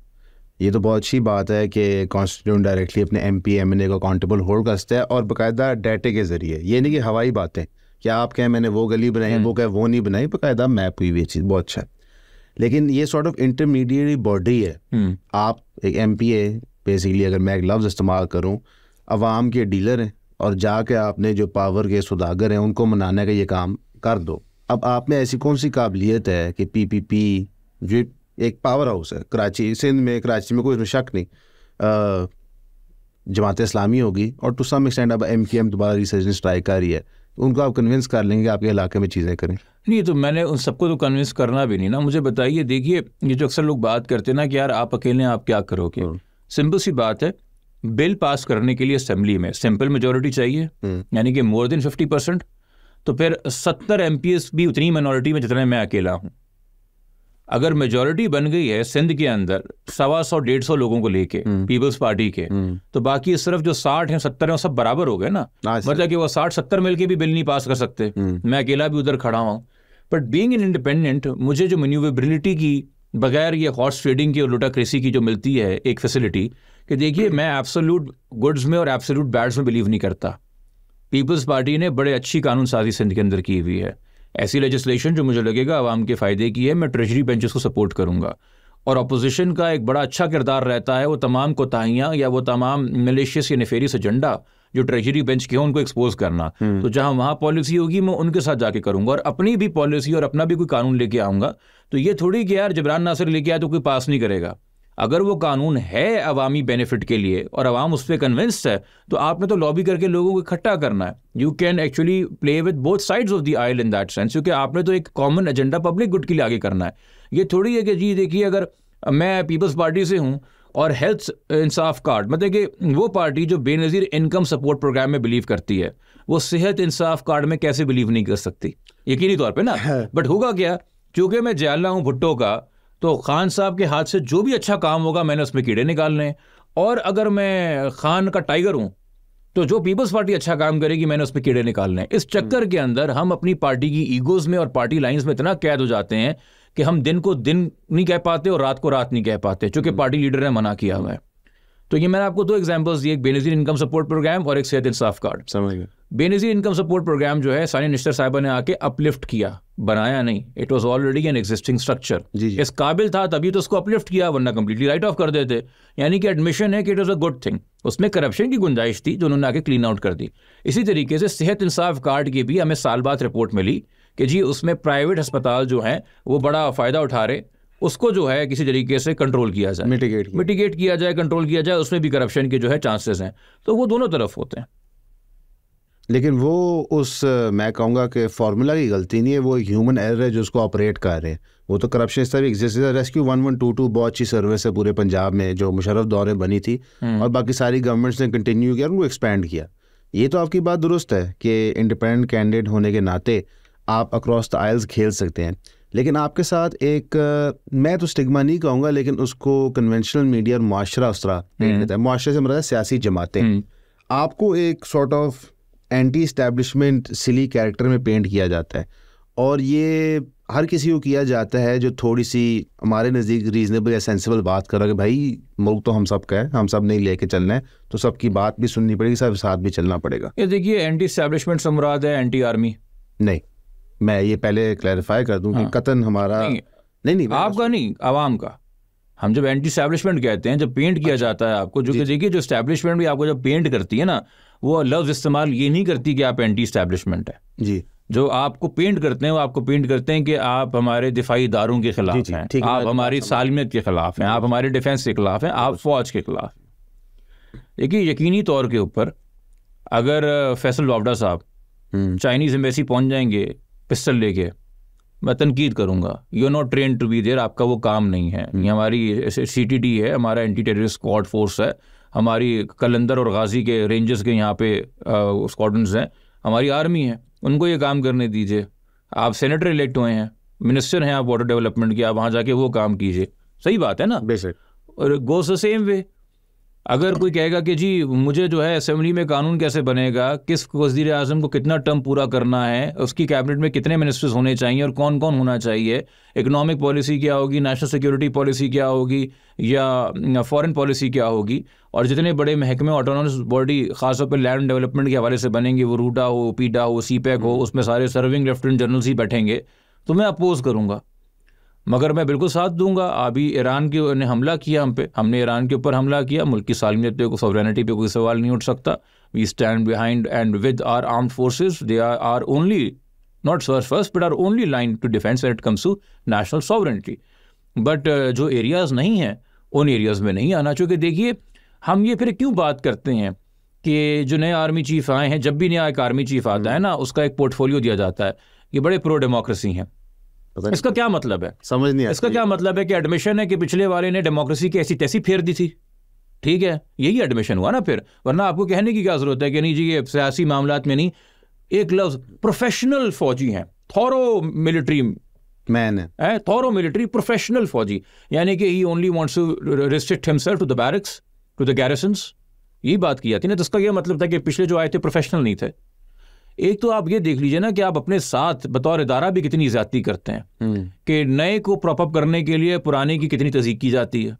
ये तो बहुत अच्छी बात है कि कॉन्स्टिट्यूंट डायरेक्टली अपने M P M N A को अकाउंटेबल होल्ड करते हैं और बाकायदा डाटे के ज़रिए ये नहीं कि हवाई बातें क्या आप कहें मैंने वो गली बनाई वो हम्म। कहे वो नहीं बनाई बाकायदा मैप हुई हुई चीज़ बहुत अच्छा है लेकिन ये सॉर्ट ऑफ इंटरमीडिएट बॉडी है हम्म। आप एक एम पी ए बेसिकली अगर मैं एक लफ्ज़ इस्तेमाल करूँ आवाम के डीलर हैं और जाके आपने जो पावर के सौदागर हैं उनको मनाने का ये काम कर दो अब आप में ऐसी कौन सी काबिलियत है कि पी पी पी विप एक पावर हाउस है कराची सिंध में कराची में कोई शक नहीं जमात इस्लामी होगी और टू सम एक्सटेंड अब एम के एम दोबारा रिसर्जेंस ट्राई कर रही है उनको आप कन्विंस कर लेंगे आपके इलाके में चीज़ें करें नहीं तो मैंने उन सबको तो कन्विंस करना भी नहीं ना मुझे बताइए देखिए ये जो अक्सर लोग बात करते हैं ना कि यार आप अकेले हैं आप क्या करोगे हाँ। सिंपल सी बात है बिल पास करने के लिए असम्बली में सिंपल मेजोरिटी चाहिए हाँ। यानी कि मोर देन फिफ्टी परसेंट तो फिर सत्तर एम भी उतनी माइनॉरिटी में जितने मैं अकेला हूँ अगर मेजोरिटी बन गई है सिंध के अंदर सवा सौ डेढ़ सौ लोगों को लेके पीपल्स हम्म। पार्टी के हम्म। तो बाकी सिर्फ जो साठ है सत्तर हैं सब बराबर हो गए ना हाँ, मतलब कि वो साठ सत्तर मिलके भी बिल नहीं पास कर सकते हम्म। मैं अकेला भी उधर खड़ा हूँ बट बींग इन इंडिपेंडेंट मुझे जो म्यूवेबिलिटी की बगैर ये हॉर्स ट्रेडिंग की और लुटाक्रेसी की जो मिलती है एक फैसिलिटी कि देखिए मैं एब्सोल्यूट गुड्स में और एब्सोल्यूट बैड्स में बिलीव नहीं करता पीपल्स पार्टी ने बड़े अच्छी कानून साजी सिंध के अंदर की हुई है ऐसी लेजिस्लेशन जो मुझे लगेगा आवाम के फ़ायदे की है मैं ट्रेजरी बेंचेस को सपोर्ट करूँगा और अपोजिशन का एक बड़ा अच्छा किरदार रहता है वो तमाम कोताहियाँ या वो तमाम मलेशियस या नफेरियस एजेंडा जो ट्रेजरी बेंच के हैं उनको एक्सपोज करना हम्म। तो जहाँ वहाँ पॉलिसी होगी मैं उनके साथ जाके करूँगा और अपनी भी पॉलिसी और अपना भी कोई कानून लेके आऊँगा तो ये थोड़ी कि यार जबरान नासिर लेके आए तो कोई पास नहीं करेगा अगर वो कानून है अवामी बेनिफिट के लिए और आवाम उस पर कन्विंस है तो आपने तो लॉबी करके लोगों को इकट्ठा करना है you can actually play with both sides of the aisle in that sense क्योंकि आपने तो एक कॉमन एजेंडा पब्लिक गुड के लिए आगे करना है ये थोड़ी है कि जी देखिए अगर मैं पीपल्स पार्टी से हूँ और हेल्थ इंसाफ कार्ड मतलब कि वो पार्टी जो बेनज़ीर इनकम सपोर्ट प्रोग्राम में बिलीव करती है वो सेहत इंसाफ कार्ड में कैसे बिलीव नहीं कर सकती यकीनी तौर पर ना बट होगा क्या चूँकि मैं जानना हूँ भुट्टो का तो खान साहब के हाथ से जो भी अच्छा काम होगा मैंने उसमें कीड़े निकालने और अगर मैं खान का टाइगर हूं तो जो पीपल्स पार्टी अच्छा काम करेगी मैंने उस पर कीड़े निकालने इस चक्कर हम्म। के अंदर हम अपनी पार्टी की ईगोज में और पार्टी लाइन्स में इतना कैद हो जाते हैं कि हम दिन को दिन नहीं कह पाते और रात को रात नहीं कह पाते चूंकि हम्म। पार्टी लीडर ने मना किया हुआ है तो ये मैंने आपको दो एग्जाम्पल्स दिए एक बेनजीर इनकम सपोर्ट प्रोग्राम और एक सेहत इंसाफ कार्ड समझ गए बेनजीर इनकम सपोर्ट प्रोग्राम जो है सानी निश्तर साहबा ने आके अपलिफ्ट किया बनाया नहीं it was already an existing structure इस काबिल था तभी तो उसको अपलिफ्ट किया वरना कंप्लीटली राइट ऑफ कर देते यानी कि एडमिशन है कि it was a good thing उसमें करप्शन की गुंजाइश थी जो उन्होंने आके क्लीन आउट कर दी इसी तरीके से सेहत इंसाफ कार्ड की भी हमें साल बाद रिपोर्ट मिली कि जी उसमें प्राइवेट अस्पताल जो हैं वो बड़ा फ़ायदा उठा रहे उसको जो है किसी तरीके से कंट्रोल किया जाए मिटिगेट मिटिगेट किया जाए कंट्रोल किया जाए उसमें भी करप्शन के जो है चांसेस हैं तो वो दोनों तरफ होते हैं लेकिन वो उस मैं कहूँगा कि फार्मूला की गलती नहीं है वो एक ह्यूमन एरर है जो उसको ऑपरेट कर रहे हैं वो तो करप्शन इस तरह exist rescue one one two two बहुत अच्छी सर्विस है पूरे पंजाब में जो मुशरफ दौरे बनी थी हम्म। और बाकी सारी गवर्नमेंट्स ने कंटिन्यू किया उनको एक्सपेंड किया ये तो आपकी बात दुरुस्त है कि इंडिपेंडेंट कैंडिडेट होने के नाते आप अक्रॉस द आइल्स खेल सकते हैं लेकिन आपके साथ एक मैं तो स्टिग्मा नहीं कहूँगा लेकिन उसको कन्वेंशनल मीडिया और माशरा उस तरह हम्म। माशरे से मतलब सियासी जमातें हम्म। आपको एक sort of anti establishment silly character में पेंट किया जाता है और ये हर किसी को किया जाता है जो थोड़ी सी हमारे नज़दीक रीज़नेबल या सेंसिबल बात कर रहा है भाई मुल्क तो हम सब का है हम सब नहीं लेके चलना है तो सबकी बात भी सुननी पड़ेगी सब साथ भी चलना पड़ेगा ये देखिए एंटी इस्टेब्लिशमेंट से मुराद है एंटी आर्मी नहीं मैं ये पहले क्लैरिफाई कर दूँ हाँ। कि कतन हमारा नहीं नहीं, नहीं आपका नहीं आवाम का हम जब एंटी स्टैब्लिशमेंट कहते हैं जब पेंट किया अच्छा। जाता है आपको जो कि देखिए जो स्टैब्लिशमेंट भी आपको जब पेंट करती है ना वो लफ्ज़ इस्तेमाल ये नहीं करती कि आप एंटी इस्टेब्लिशमेंट है जी जो आपको पेंट करते हैं वो आपको पेंट करते हैं कि आप हमारे दिफाई दारों के खिलाफ हैं आप हमारी सालमियत के खिलाफ हैं आप हमारे डिफेंस के खिलाफ हैं आप फौज के खिलाफ देखिए यकीनी तौर के ऊपर अगर फैसल बाबडा साहब हम्म। चाइनीज़ एम्बेसी पहुंच जाएंगे पिस्टल लेके मैं तनकीद करूंगा you not train to be there आपका वो काम नहीं है हम्म। ये हमारी सी टी टी है हमारा एंटी टेररिस्ट स्कॉड फोर्स है हमारी कलंदर और गाजी के रेंजर्स के यहाँ पे स्क्वाड्रंस हैं हमारी आर्मी है उनको ये काम करने दीजिए आप सेनेटर इलेक्ट हुए हैं मिनिस्टर हैं आप वाटर डेवलपमेंट के आप वहाँ जाके वो काम कीजिए सही बात है ना बेसिक और गोस द सेम वे अगर कोई कहेगा कि जी मुझे जो है असेंबली में कानून कैसे बनेगा किस वजीर अजम को कितना टर्म पूरा करना है उसकी कैबिनेट में कितने मिनिस्टर्स होने चाहिए और कौन कौन होना चाहिए इकोनॉमिक पॉलिसी क्या होगी नेशनल सिक्योरिटी पॉलिसी क्या होगी या फॉरेन पॉलिसी क्या होगी और जितने बड़े महकमे ऑटोनॉमस बॉडी खासतौर पर लैंड डेवलपमेंट के हवाले से बनेंगे वो रूडा हो पीडा हो सी पैक e हो उसमें सारे सर्विंग लेफ्टिनेंट जनरल्स ही बैठेंगे तो मैं अपोज़ करूँगा मगर मैं बिल्कुल साथ दूंगा अभी ईरान के ने हमला किया हम पे हमने ईरान के ऊपर हमला किया मुल्क की सालमियत पे कोई सॉवरेनिटी पे कोई सवाल नहीं उठ सकता we stand behind and with our arm forces they are our only not sir first but our only line to defence at it comes to national sovereignty but जो एरियाज़ नहीं हैं उन एरियाज़ में नहीं आना चूँकि देखिए हम ये फिर क्यों बात करते हैं कि जो नए आर्मी चीफ आए हैं जब भी नया एक आर्मी चीफ आता है हम्म। ना उसका एक पोर्टफोलियो दिया जाता है ये बड़े प्रो डेमोक्रेसी हैं इसका क्या मतलब है समझ नहीं इसका क्या मतलब है कि एडमिशन है कि पिछले वाले ने डेमोक्रेसी की ऐसी तैसी फेर दी थी ठीक है यही एडमिशन हुआ ना फिर वरना आपको कहने की क्या जरूरत है कि नहीं जी ये सियासी मामला में नहीं एक लफ्ज प्रोफेशनल फौजी हैं थोरो मिलिट्री मैन है थोरो मिलिट्री प्रोफेशनल फौजी यानी कि he only wants to restrict himself to the barracks to the garrisons यही बात किया थी ना तो इसका यह मतलब था कि पिछले जो आए थे प्रोफेशनल नहीं थे एक तो आप ये देख लीजिए ना कि आप अपने साथ बतौर इदारा भी कितनी ज्यादा करते हैं हम्म। कि नए को प्रॉपअप करने के लिए पुराने की कितनी तजीक की जाती है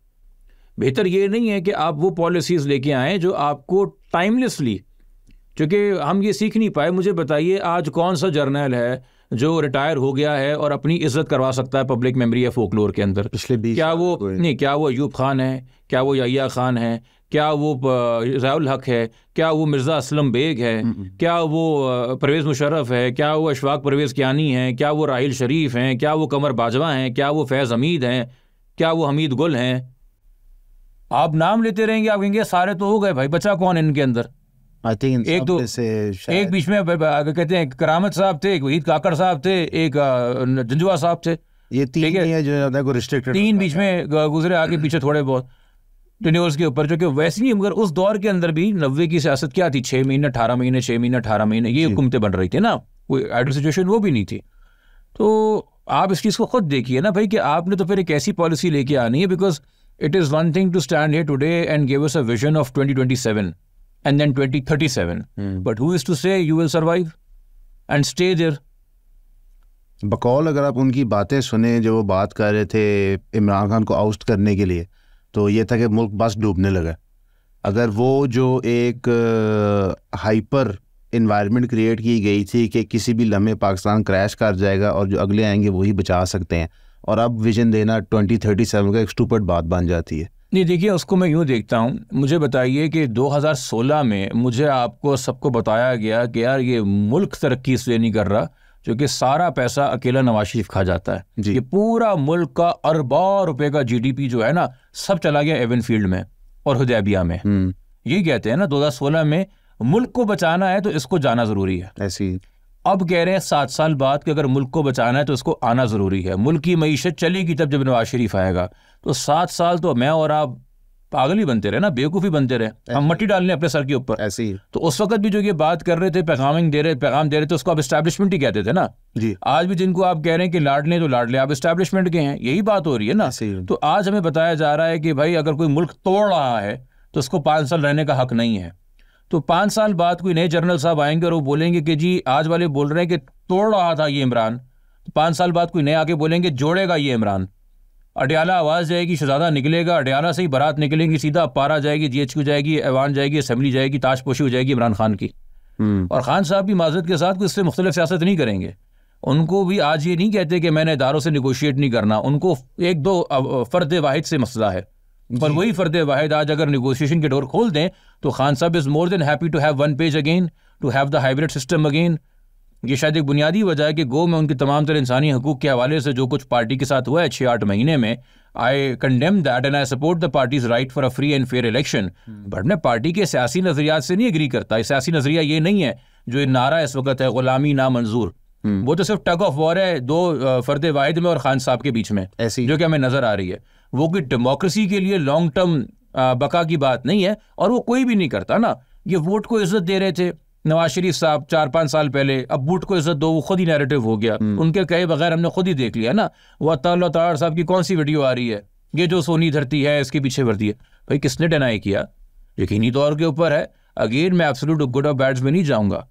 बेहतर ये नहीं है कि आप वो पॉलिसीज़ लेके आए जो आपको टाइमलेसली क्योंकि हम ये सीख नहीं पाए मुझे बताइए आज कौन सा जर्नल है जो रिटायर हो गया है और अपनी इज्जत करवा सकता है पब्लिक मेमोरी या फोकलोर के अंदर पिछले बीस क्या वो नहीं क्या वो अयूब खान है क्या वो याया खान है क्या वो राहुल हक है क्या वो मिर्ज़ा असलम बेग है हम्म, हम्म। क्या वो परवेज़ मुशर्रफ है क्या वो अशफाक परवेज़ कियानी हैं क्या वो राहिल शरीफ हैं क्या वो कमर बाजवा हैं क्या वो फैज़ हमीद हैं क्या वो हमीद गुल हैं आप नाम लेते रहेंगे आप कहेंगे सारे तो हो गए भाई बचा कौन इनके अंदर आई थिंक एक तो एक बीच में कहते हैं करामत साहब थे एक वहीद काकड़ साहब थे एक जंजुआ साहब थे ये तीन है जो रिस्ट्रिक्टेड तीन बीच में गुजरे आगे पीछे थोड़े बहुत टेन्योर्स के ऊपर जो कि वैसे ही मगर उस दौर के अंदर भी नब्बे की सियासत क्या थी छः महीने अठारह महीने छः महीने अठारह महीने ये हुकूमतें बन रही थी ना वो आइडल सिचुएशन वो भी नहीं थी तो आप इस चीज़ को खुद देखिए ना भाई कि आपने तो फिर एक ऐसी पॉलिसी लेके आनी है because it is one thing to stand here today and give us a vision of twenty twenty seven and then twenty thirty seven but who is to say you will survive and stay there बकौल अगर आप उनकी बातें सुने जो वो बात कर रहे थे इमरान खान को आउस्ट करने के लिए तो ये था कि मुल्क बस डूबने लगा अगर वो जो एक हाइपर इन्वायरमेंट क्रिएट की गई थी कि किसी भी लम्हे पाकिस्तान क्रैश कर जाएगा और जो अगले आएंगे वही बचा सकते हैं और अब विजन देना ट्वेंटी थर्टी सेवन का एक स्टूपट बात बन जाती है नहीं देखिए उसको मैं यूँ देखता हूँ मुझे बताइए कि 2016 में मुझे आपको सबको बताया गया कि यार ये मुल्क तरक्की इसलिए नहीं कर रहा क्योंकि सारा पैसा अकेला नवाज शरीफ खा जाता है ये पूरा मुल्क का अरबों रुपए का जीडीपी जो है ना सब चला गया एवन फील्ड में और हुदैबिया में हम्म। ये कहते हैं ना सोलह में मुल्क को बचाना है तो इसको जाना जरूरी है ऐसी अब कह रहे हैं सात साल बाद कि अगर मुल्क को बचाना है तो इसको आना ज़रूरी है मुल्क की मीशत चलेगी तब जब नवाज शरीफ आएगा तो सात साल तो मैं और आप पागल ही बनते रहे ना बेवकूफ़ी बनते रहे हम मट्टी डालने अपने सर के ऊपर ऐसे ही तो उस वक्त भी जो ये बात कर रहे थे पैगामिंग दे रहे पैगाम दे रहे थे उसको आप स्टैब्लिशमेंट ही कहते थे ना जी आज भी जिनको आप कह रहे हैं कि लाड लें तो लाड लें आप स्टैब्लिशमेंट के हैं यही बात हो रही है ना तो आज हमें बताया जा रहा है कि भाई अगर कोई मुल्क तोड़ रहा है तो उसको पाँच साल रहने का हक नहीं है तो पाँच साल बाद कोई नए जनरल साहब आएंगे और वो बोलेंगे कि जी आज वाले बोल रहे हैं कि तोड़ रहा था ये इमरान तो पाँच साल बाद कोई नए आके बोलेंगे जोड़ेगा ये इमरान अडयाला आवाज़ जाएगी शहजादा निकलेगा अडयाला से ही बारात निकलेगी सीधा पारा जाएगी क्यू जाएगी ऐवान जाएगी असम्बली जाएगी ताशपोशी हो जाएगी इमरान खान की हम्म। और खान साहब भी माजरत के साथ इससे मुख्तलिफ सियासत नहीं करेंगे उनको भी आज ये नहीं कहते कि मैंने इदारों से निगोशिएट नहीं करना उनको एक दो फ़र्द वाहिद से मसला है पर वही फ़र्द वाहिद आज अगर निगोशिएशन के डोर खोल दें तो Khan sahab is more than happy to have one page again to have the hybrid system again ये शायद एक बुनियादी वजह है कि गो में उनके तमाम तरह इंसानी हकूक के हवाले से जो कुछ पार्टी के साथ हुआ है छः आठ महीने में I condemn that and I support the parties right for a free and fair election but मैं पार्टी के सियासी नजरियात से नहीं एग्री करता सियासी नजरिया ये नहीं है जो ये नारा इस वक्त है गुलामी ना मंजूर हम्म। वो तो सिर्फ टग ऑफ वॉर है दो फर्द वाहिद में और खान साहब के बीच में ऐसी जो कि हमें नजर आ रही है वो कि डेमोक्रेसी के लिए लॉन्ग टर्म बका की बात नहीं है और वो कोई भी नहीं करता ना ये वोट को इज्जत दे रहे थे नवाज शरीफ साहब चार पाँच साल पहले अब बूट को इज्जत दो वो खुद ही नैरेटिव हो गया हम्म। उनके कहे बगैर हमने खुद ही देख लिया ना वो अताल तार साहब की कौन सी वीडियो आ रही है ये जो सोनी धरती है इसके पीछे वर्दी है भाई किसने डिनाई किया यकीनी तौर के ऊपर है अगेन मैं एब्सोलूट गुड ऑफ बैड्स में नहीं जाऊँगा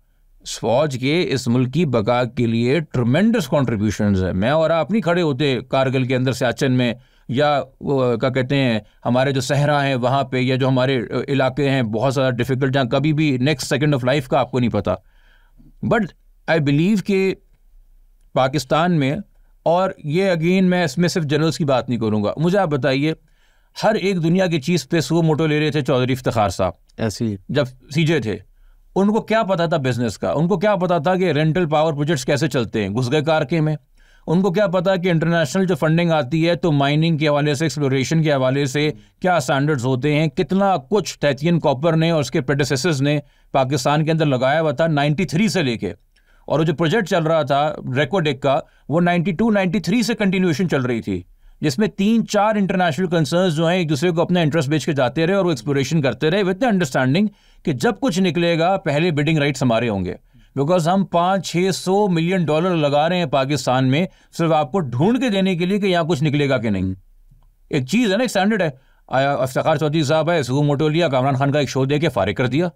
फौज के इस मुल्क की बका के लिए ट्रमेंडस कॉन्ट्रीब्यूशन है मैं और आप नहीं खड़े होते कारगिल के अंदर सियाचन में या क्या कहते हैं हमारे जो सहरा हैं वहाँ पे या जो हमारे इलाके हैं बहुत ज़्यादा डिफ़िकल्ट जहाँ कभी भी नेक्स्ट सेकेंड ऑफ लाइफ का आपको नहीं पता बट आई बिलीव कि पाकिस्तान में और ये अगेन मैं इसमें सिर्फ जनरल्स की बात नहीं करूँगा मुझे आप बताइए हर एक दुनिया की चीज़ पे सो मोटो ले रहे थे चौधरी इफ्तार साहब ऐसी जब सीजे थे उनको क्या पता था बिजनेस का उनको क्या पता था कि रेंटल पावर प्रोजेक्ट्स कैसे चलते हैं घुस गए कारके में उनको क्या पता कि इंटरनेशनल जो फंडिंग आती है तो माइनिंग के हवाले से एक्सप्लोरेशन के हवाले से क्या स्टैंडर्ड्स होते हैं कितना कुछ तैतियन कॉपर ने और उसके प्रोडेसेसर्स ने पाकिस्तान के अंदर लगाया हुआ था 93 से लेके और जो प्रोजेक्ट चल रहा था रेकोडेक का वो 92 93 से कंटिन्यूएशन चल रही थी जिसमें तीन चार इंटरनेशनल कंसर्न जो हैं एक दूसरे को अपना इंटरेस्ट बेच के जाते रहे और वो एक्सप्लोरेशन करते रहे विद द अंडरस्टैंडिंग कि जब कुछ निकलेगा पहले बिडिंग राइट्स हमारे होंगे बिकॉज हम पाँच छः सौ मिलियन डॉलर लगा रहे हैं पाकिस्तान में सिर्फ आपको ढूंढ के देने के लिए कि यहाँ कुछ निकलेगा कि नहीं एक चीज़ है ना एक स्टैंडर्ड है अफ्तार चौधरी साहब है सुबह मोटो लिया कामरान खान का एक शो दे के फारिग कर दिया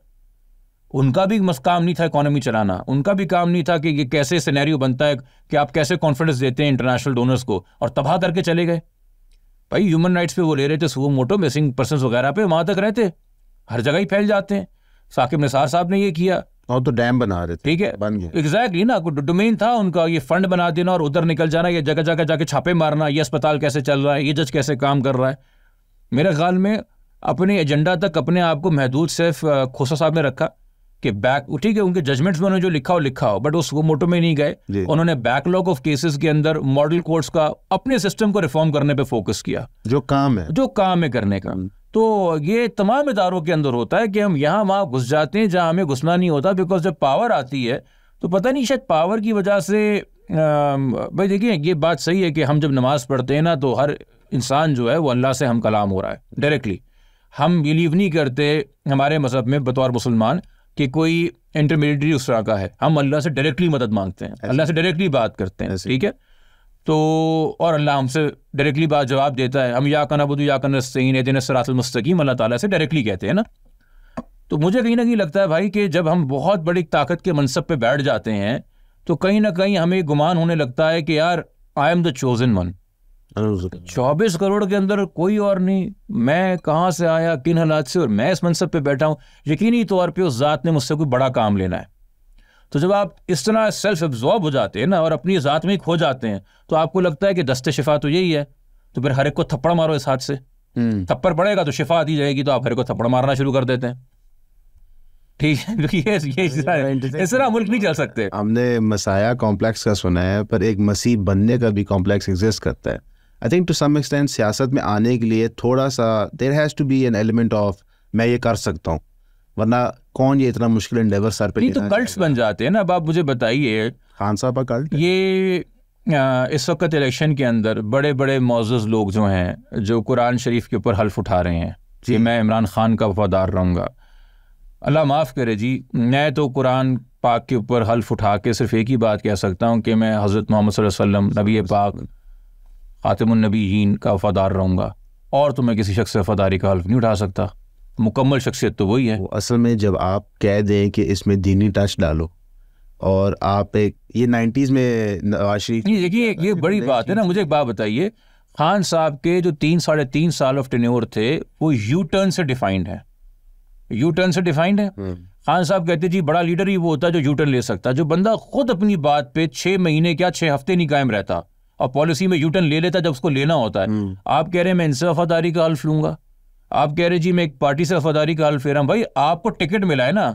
उनका भी काम नहीं था इकोनॉमी चलाना उनका भी काम नहीं था कि ये कैसे सिनेरियो बनता है कि आप कैसे कॉन्फिडेंस देते हैं इंटरनेशनल डोनर्स को और तबाह करके चले गए भाई ह्यूमन राइट्स पे वो ले रहे थे सुबह मोटो मिसिंग पर्सन वगैरह पे वहाँ तक रहते हर जगह ही फैल जाते हैं साकिब निसार साहब ने ये किया और हाँ, तो डैम बना रहे ठीक है बन गया एग्जैक्टली ना डोमेन था उनका ये फंड बना देना और उधर निकल जाना ये जगह जगह जाके छापे मारना ये अस्पताल कैसे चल रहा है ये जज कैसे काम कर रहा है मेरे ख्याल में अपने एजेंडा तक अपने आप को महदूद सिर्फ खोसा साहब ने रखा कि बैक ठीक है उनके जजमेंट्स में उन्होंने जो लिखा हो लिखा हो बट उस वो मोटो में नहीं गए उन्होंने बैकलॉग ऑफ केसेस के अंदर मॉडल कोर्ट्स का अपने सिस्टम को रिफॉर्म करने पे फोकस किया जो काम है जो काम है करने का हम्म। तो ये तमाम इदारों के अंदर होता है कि हम यहाँ वहाँ घुस जाते हैं जहाँ हमें घुसना नहीं होता बिकॉज जब पावर आती है तो पता नहीं शायद पावर की वजह से भाई देखिए ये बात सही है कि हम जब नमाज़ पढ़ते हैं ना तो हर इंसान जो है वो अल्लाह से हम कलाम हो रहा है डायरेक्टली हम बिलीव नहीं करते हमारे मज़हब में बतौर मुसलमान कि कोई इंटरमीडिएटरी उस तरह का है हम अल्लाह से डायरेक्टली मदद मांगते हैं अल्लाह से डायरेक्टली बात करते हैं ठीक है तो और अल्लाह हमसे डायरेक्टली बात जवाब देता है हम या कन अबू या कन रस्तीन दिन सरातलमस्तकीम अल्लाह ताला से डायरेक्टली कहते हैं ना तो मुझे कहीं ना कहीं लगता है भाई कि जब हम बहुत बड़ी ताकत के मनसब पे बैठ जाते हैं तो कहीं ना कहीं हमें गुमान होने लगता है कि यार I am the chosen one चौबीस करोड़ के अंदर कोई और नहीं मैं कहाँ से आया किन हालात से और मैं इस मनसब पर बैठा हूँ यकीनी तौर पर उस ज़ात ने मुझसे कोई बड़ा काम लेना है तो जब आप इस तरह सेल्फ एब्जॉर्ब हो जाते हैं ना और अपनी ज़ात में खो जाते हैं तो आपको लगता है कि दस्ते शिफा तो यही है तो फिर हर एक को थप्पड़ मारो इस हाथ से हम्म। थप्पड़ पड़ेगा तो शिफा दी जाएगी तो आप हर एक को थप्पड़ मारना शुरू कर देते हैं ठीक है क्योंकि तो ये ये इस तरह मुल्क नहीं चल सकते हमने मसाया कॉम्प्लेक्स का सुना है पर एक मसीह बनने का भी कॉम्प्लेक्स एग्जिस्ट करता है I think to some extent सियासत में आने के लिए थोड़ा सा there has to be an element of मैं ये कर सकता हूँ वरना कौन ये इतना मुश्किल एंडेवर सर पे तो कल्ट बन जाते हैं ना अब आप मुझे बताइए खान साहब का कल्ट ये इस वक्त इलेक्शन के अंदर बड़े बड़े मोजज लोग जो हैं जो कुरान शरीफ के ऊपर हल्फ उठा रहे हैं कि मैं इमरान खान का वफादार रहूँगा अल्लाह माफ़ करे जी मैं तो कुरान पाक के ऊपर हल्फ उठा के सिर्फ एक ही बात कह सकता हूँ कि मैं हज़रत मोहम्मद वसल्लम नबी पाक खातमनबी का वफादार रहूँगा और तो मैं किसी शख्स से वफादारी का हल्फ नहीं उठा सकता मुकम्मल शख्सियत तो वही है वो असल में जब आप कह दें कि इसमें दीनी टच डालो और आप एक ये नाइन्टीज़ में नवाज देखिए ये बड़ी बात है ना मुझे एक बात बताइए खान साहब के जो तीन साढ़े तीन साल ऑफ टेन्योर थे वो यू टर्न से डिफाइंड है यू टर्न से डिफाइंड है हम्म। खान साहब कहते जी बड़ा लीडर ही वो होता है जो यू टर्न ले सकता जो बंदा खुद अपनी बात पे छः महीने क्या छः हफ्ते नहीं कायम रहता और पॉलिसी में यू टर्न ले लेता जब उसको लेना होता है हम्म। आप कह रहे हैं मैं इंसाफादारी का हल्फ लूंगा आप कह रहे जी मैं एक पार्टी से वफादारी का हाल फेरा भाई आपको टिकट मिला है ना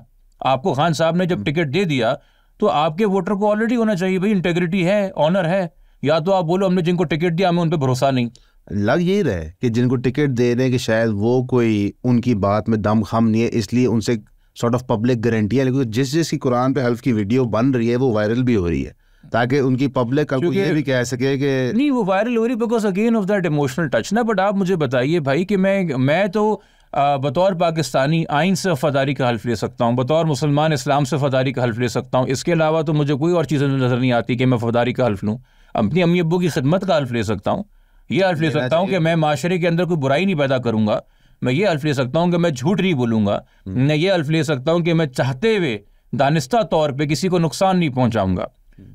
आपको खान साहब ने जब हम्म। टिकट दे दिया तो आपके वोटर को ऑलरेडी होना चाहिए भाई इंटेग्रिटी है ऑनर है या तो आप बोलो हमने जिनको टिकट दिया हमें उन पर भरोसा नहीं लग यही रहा कि जिनको टिकट दे रहे हैं कि शायद वो कोई उनकी बात में दम खम नहीं है इसलिए उनसे सॉर्ट ऑफ पब्लिक गारंटी है लेकिन जिस जिसकी कुरान पे हल्फ की वीडियो बन रही है वो वायरल भी हो रही है ताकि उनकी पब्लिक आपको ये भी कह सके कि नहीं वो वायरल हो रही because again of that emotional touch ना बट आप मुझे बताइए भाई कि मैं मैं तो बतौर पाकिस्तानी आइन से वफादारी का हल्फ ले सकता हूँ बतौर मुसलमान इस्लाम से वफादारी का हल्फ ले सकता हूँ इसके अलावा तो मुझे कोई और चीज़ें नज़र नहीं आती कि मैं वफादारी का हल्फ लूँ अपनी अम्मी अबू की खिदमत का हल्फ ले सकता हूँ ये हल्फ ले सकता तो हूँ कि मैं माशरे के अंदर कोई बुराई नहीं पैदा करूँगा मैं ये हल्फ ले सकता हूँ कि मैं झूठ नहीं बोलूँगा हम्म। मैं ये हल्फ ले सकता हूँ कि मैं चाहते हुए दानिस्ता तौर पर किसी को नुकसान नहीं पहुँचाऊँगा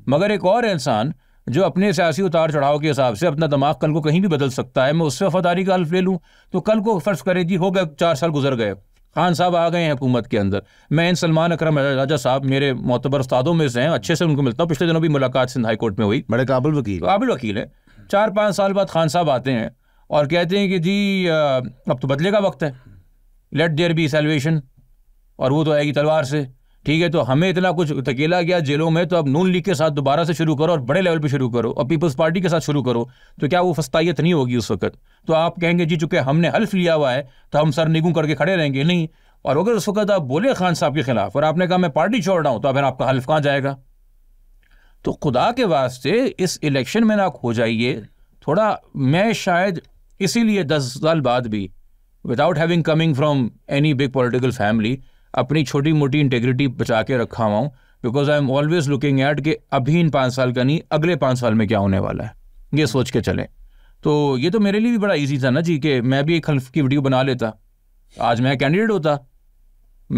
मगर एक और इंसान जो अपने सियासी उतार चढ़ाव के हिसाब से अपना दिमाग कल को कहीं भी बदल सकता है मैं उससे वफादारी का हल्फ ले लूँ तो कल को फ़र्ज़ करे जी हो गए चार साल गुजर गए खान साहब आ गए हैं हुकूमत के अंदर मैं इन सलमान अकरम राजा साहब मेरे मोतबर उस्तादों में से हैं अच्छे से उनको मिलता हूँ पिछले दिनों भी मुलाकात सिंध हाई कोर्ट में हुई बड़े काबिल वकील काबिल वकील है चार पाँच साल बाद खान साहब आते हैं और कहते हैं कि जी अब तो बदले का वक्त है लेट देयर बी सेलवेशन और वो तो आएगी तलवार से ठीक है तो हमें इतना कुछ धकेला गया जेलों में तो अब नून लीग के साथ दोबारा से शुरू करो और बड़े लेवल पे शुरू करो और पीपल्स पार्टी के साथ शुरू करो तो क्या वो फस्ताइत नहीं होगी उस वक्त तो आप कहेंगे जी चूंकि हमने हल्फ लिया हुआ है तो हम सर निगू करके खड़े रहेंगे नहीं और अगर उस वक्त आप बोले खान साहब के खिलाफ और आपने कहा मैं पार्टी छोड़ रहा हूँ तो फिर आपका हल्फ कहाँ जाएगा तो खुदा के वास्ते इस इलेक्शन में ना खो जाइए थोड़ा मैं शायद इसीलिए दस साल बाद भी without having coming from any big political family अपनी छोटी मोटी इंटेग्रिटी बचा के रखा हुआ हूँ because I am always looking at कि अभी इन पाँच साल का नहीं अगले पाँच साल में क्या होने वाला है ये सोच के चलें तो ये तो मेरे लिए भी बड़ा ईजी था ना जी कि मैं भी एक हल्फ की वीडियो बना लेता आज मैं कैंडिडेट होता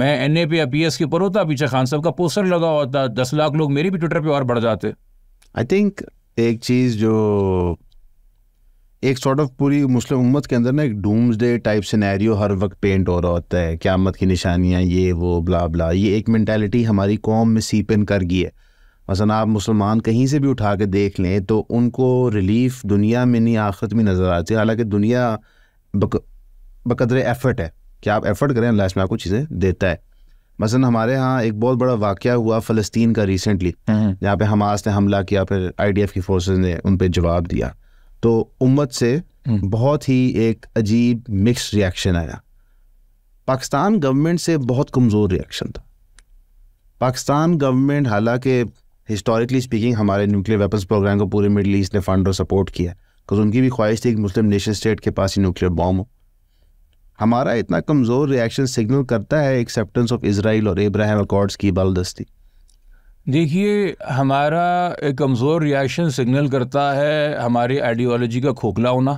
मैं एन ए पे या पी एस के ऊपर होता पीछे खान साहब का पोस्टर लगा होता दस लाख लोग मेरे भी ट्विटर पर और बढ़ जाते आई थिंक एक चीज़ जो एक सॉर्ट ऑफ पूरी मुस्लिम उम्मत के अंदर ना एक डूम्स डे टाइप सिनेरियो हर वक्त पेंट हो रहा होता है क्यामत की निशानियाँ ये वो बला ब्ला ये एक मैंटेलिटी हमारी कौम में इन कर गई है मसा आप मुसलमान कहीं से भी उठा के देख लें तो उनको रिलीफ दुनिया में नहीं आखिरत में नज़र आती हालांकि दुनिया बक, बकदर एफ़र्ट है कि आप एफ़र्ट करें अल्लाह इसमें आपको चीज़ें देता है मसा हमारे यहाँ एक बहुत बड़ा वाक़ हुआ फ़लस्तीन का रिसेंटली हम्म। जहाँ पे हमास ने हमला किया फिर आई डी एफ़ की फोर्स ने उन पर जवाब दिया तो उम्मत से हम्म। बहुत ही एक अजीब मिक्स रिएक्शन आया पाकिस्तान गवर्नमेंट से बहुत कमज़ोर रिएक्शन था पाकिस्तान गवर्नमेंट हालांकि हिस्टोरिकली स्पीकिंग हमारे न्यूक्लियर वेपन्स प्रोग्राम को पूरे मिडल ईस्ट ने फंड और सपोर्ट किया क्योंकि उनकी भी ख्वाहिश थी कि मुस्लिम नेशन स्टेट के पास ही न्यूक्लियर बॉम्ब हो हमारा इतना कमज़ोर रिएक्शन सिग्नल करता है एक्सेप्टेंस ऑफ इसराइल और इब्राहिम अकॉर्ड्स की बालदस्ती देखिए हमारा एक कमज़ोर रिएक्शन सिग्नल करता है हमारी आइडियोलॉजी का खोखला होना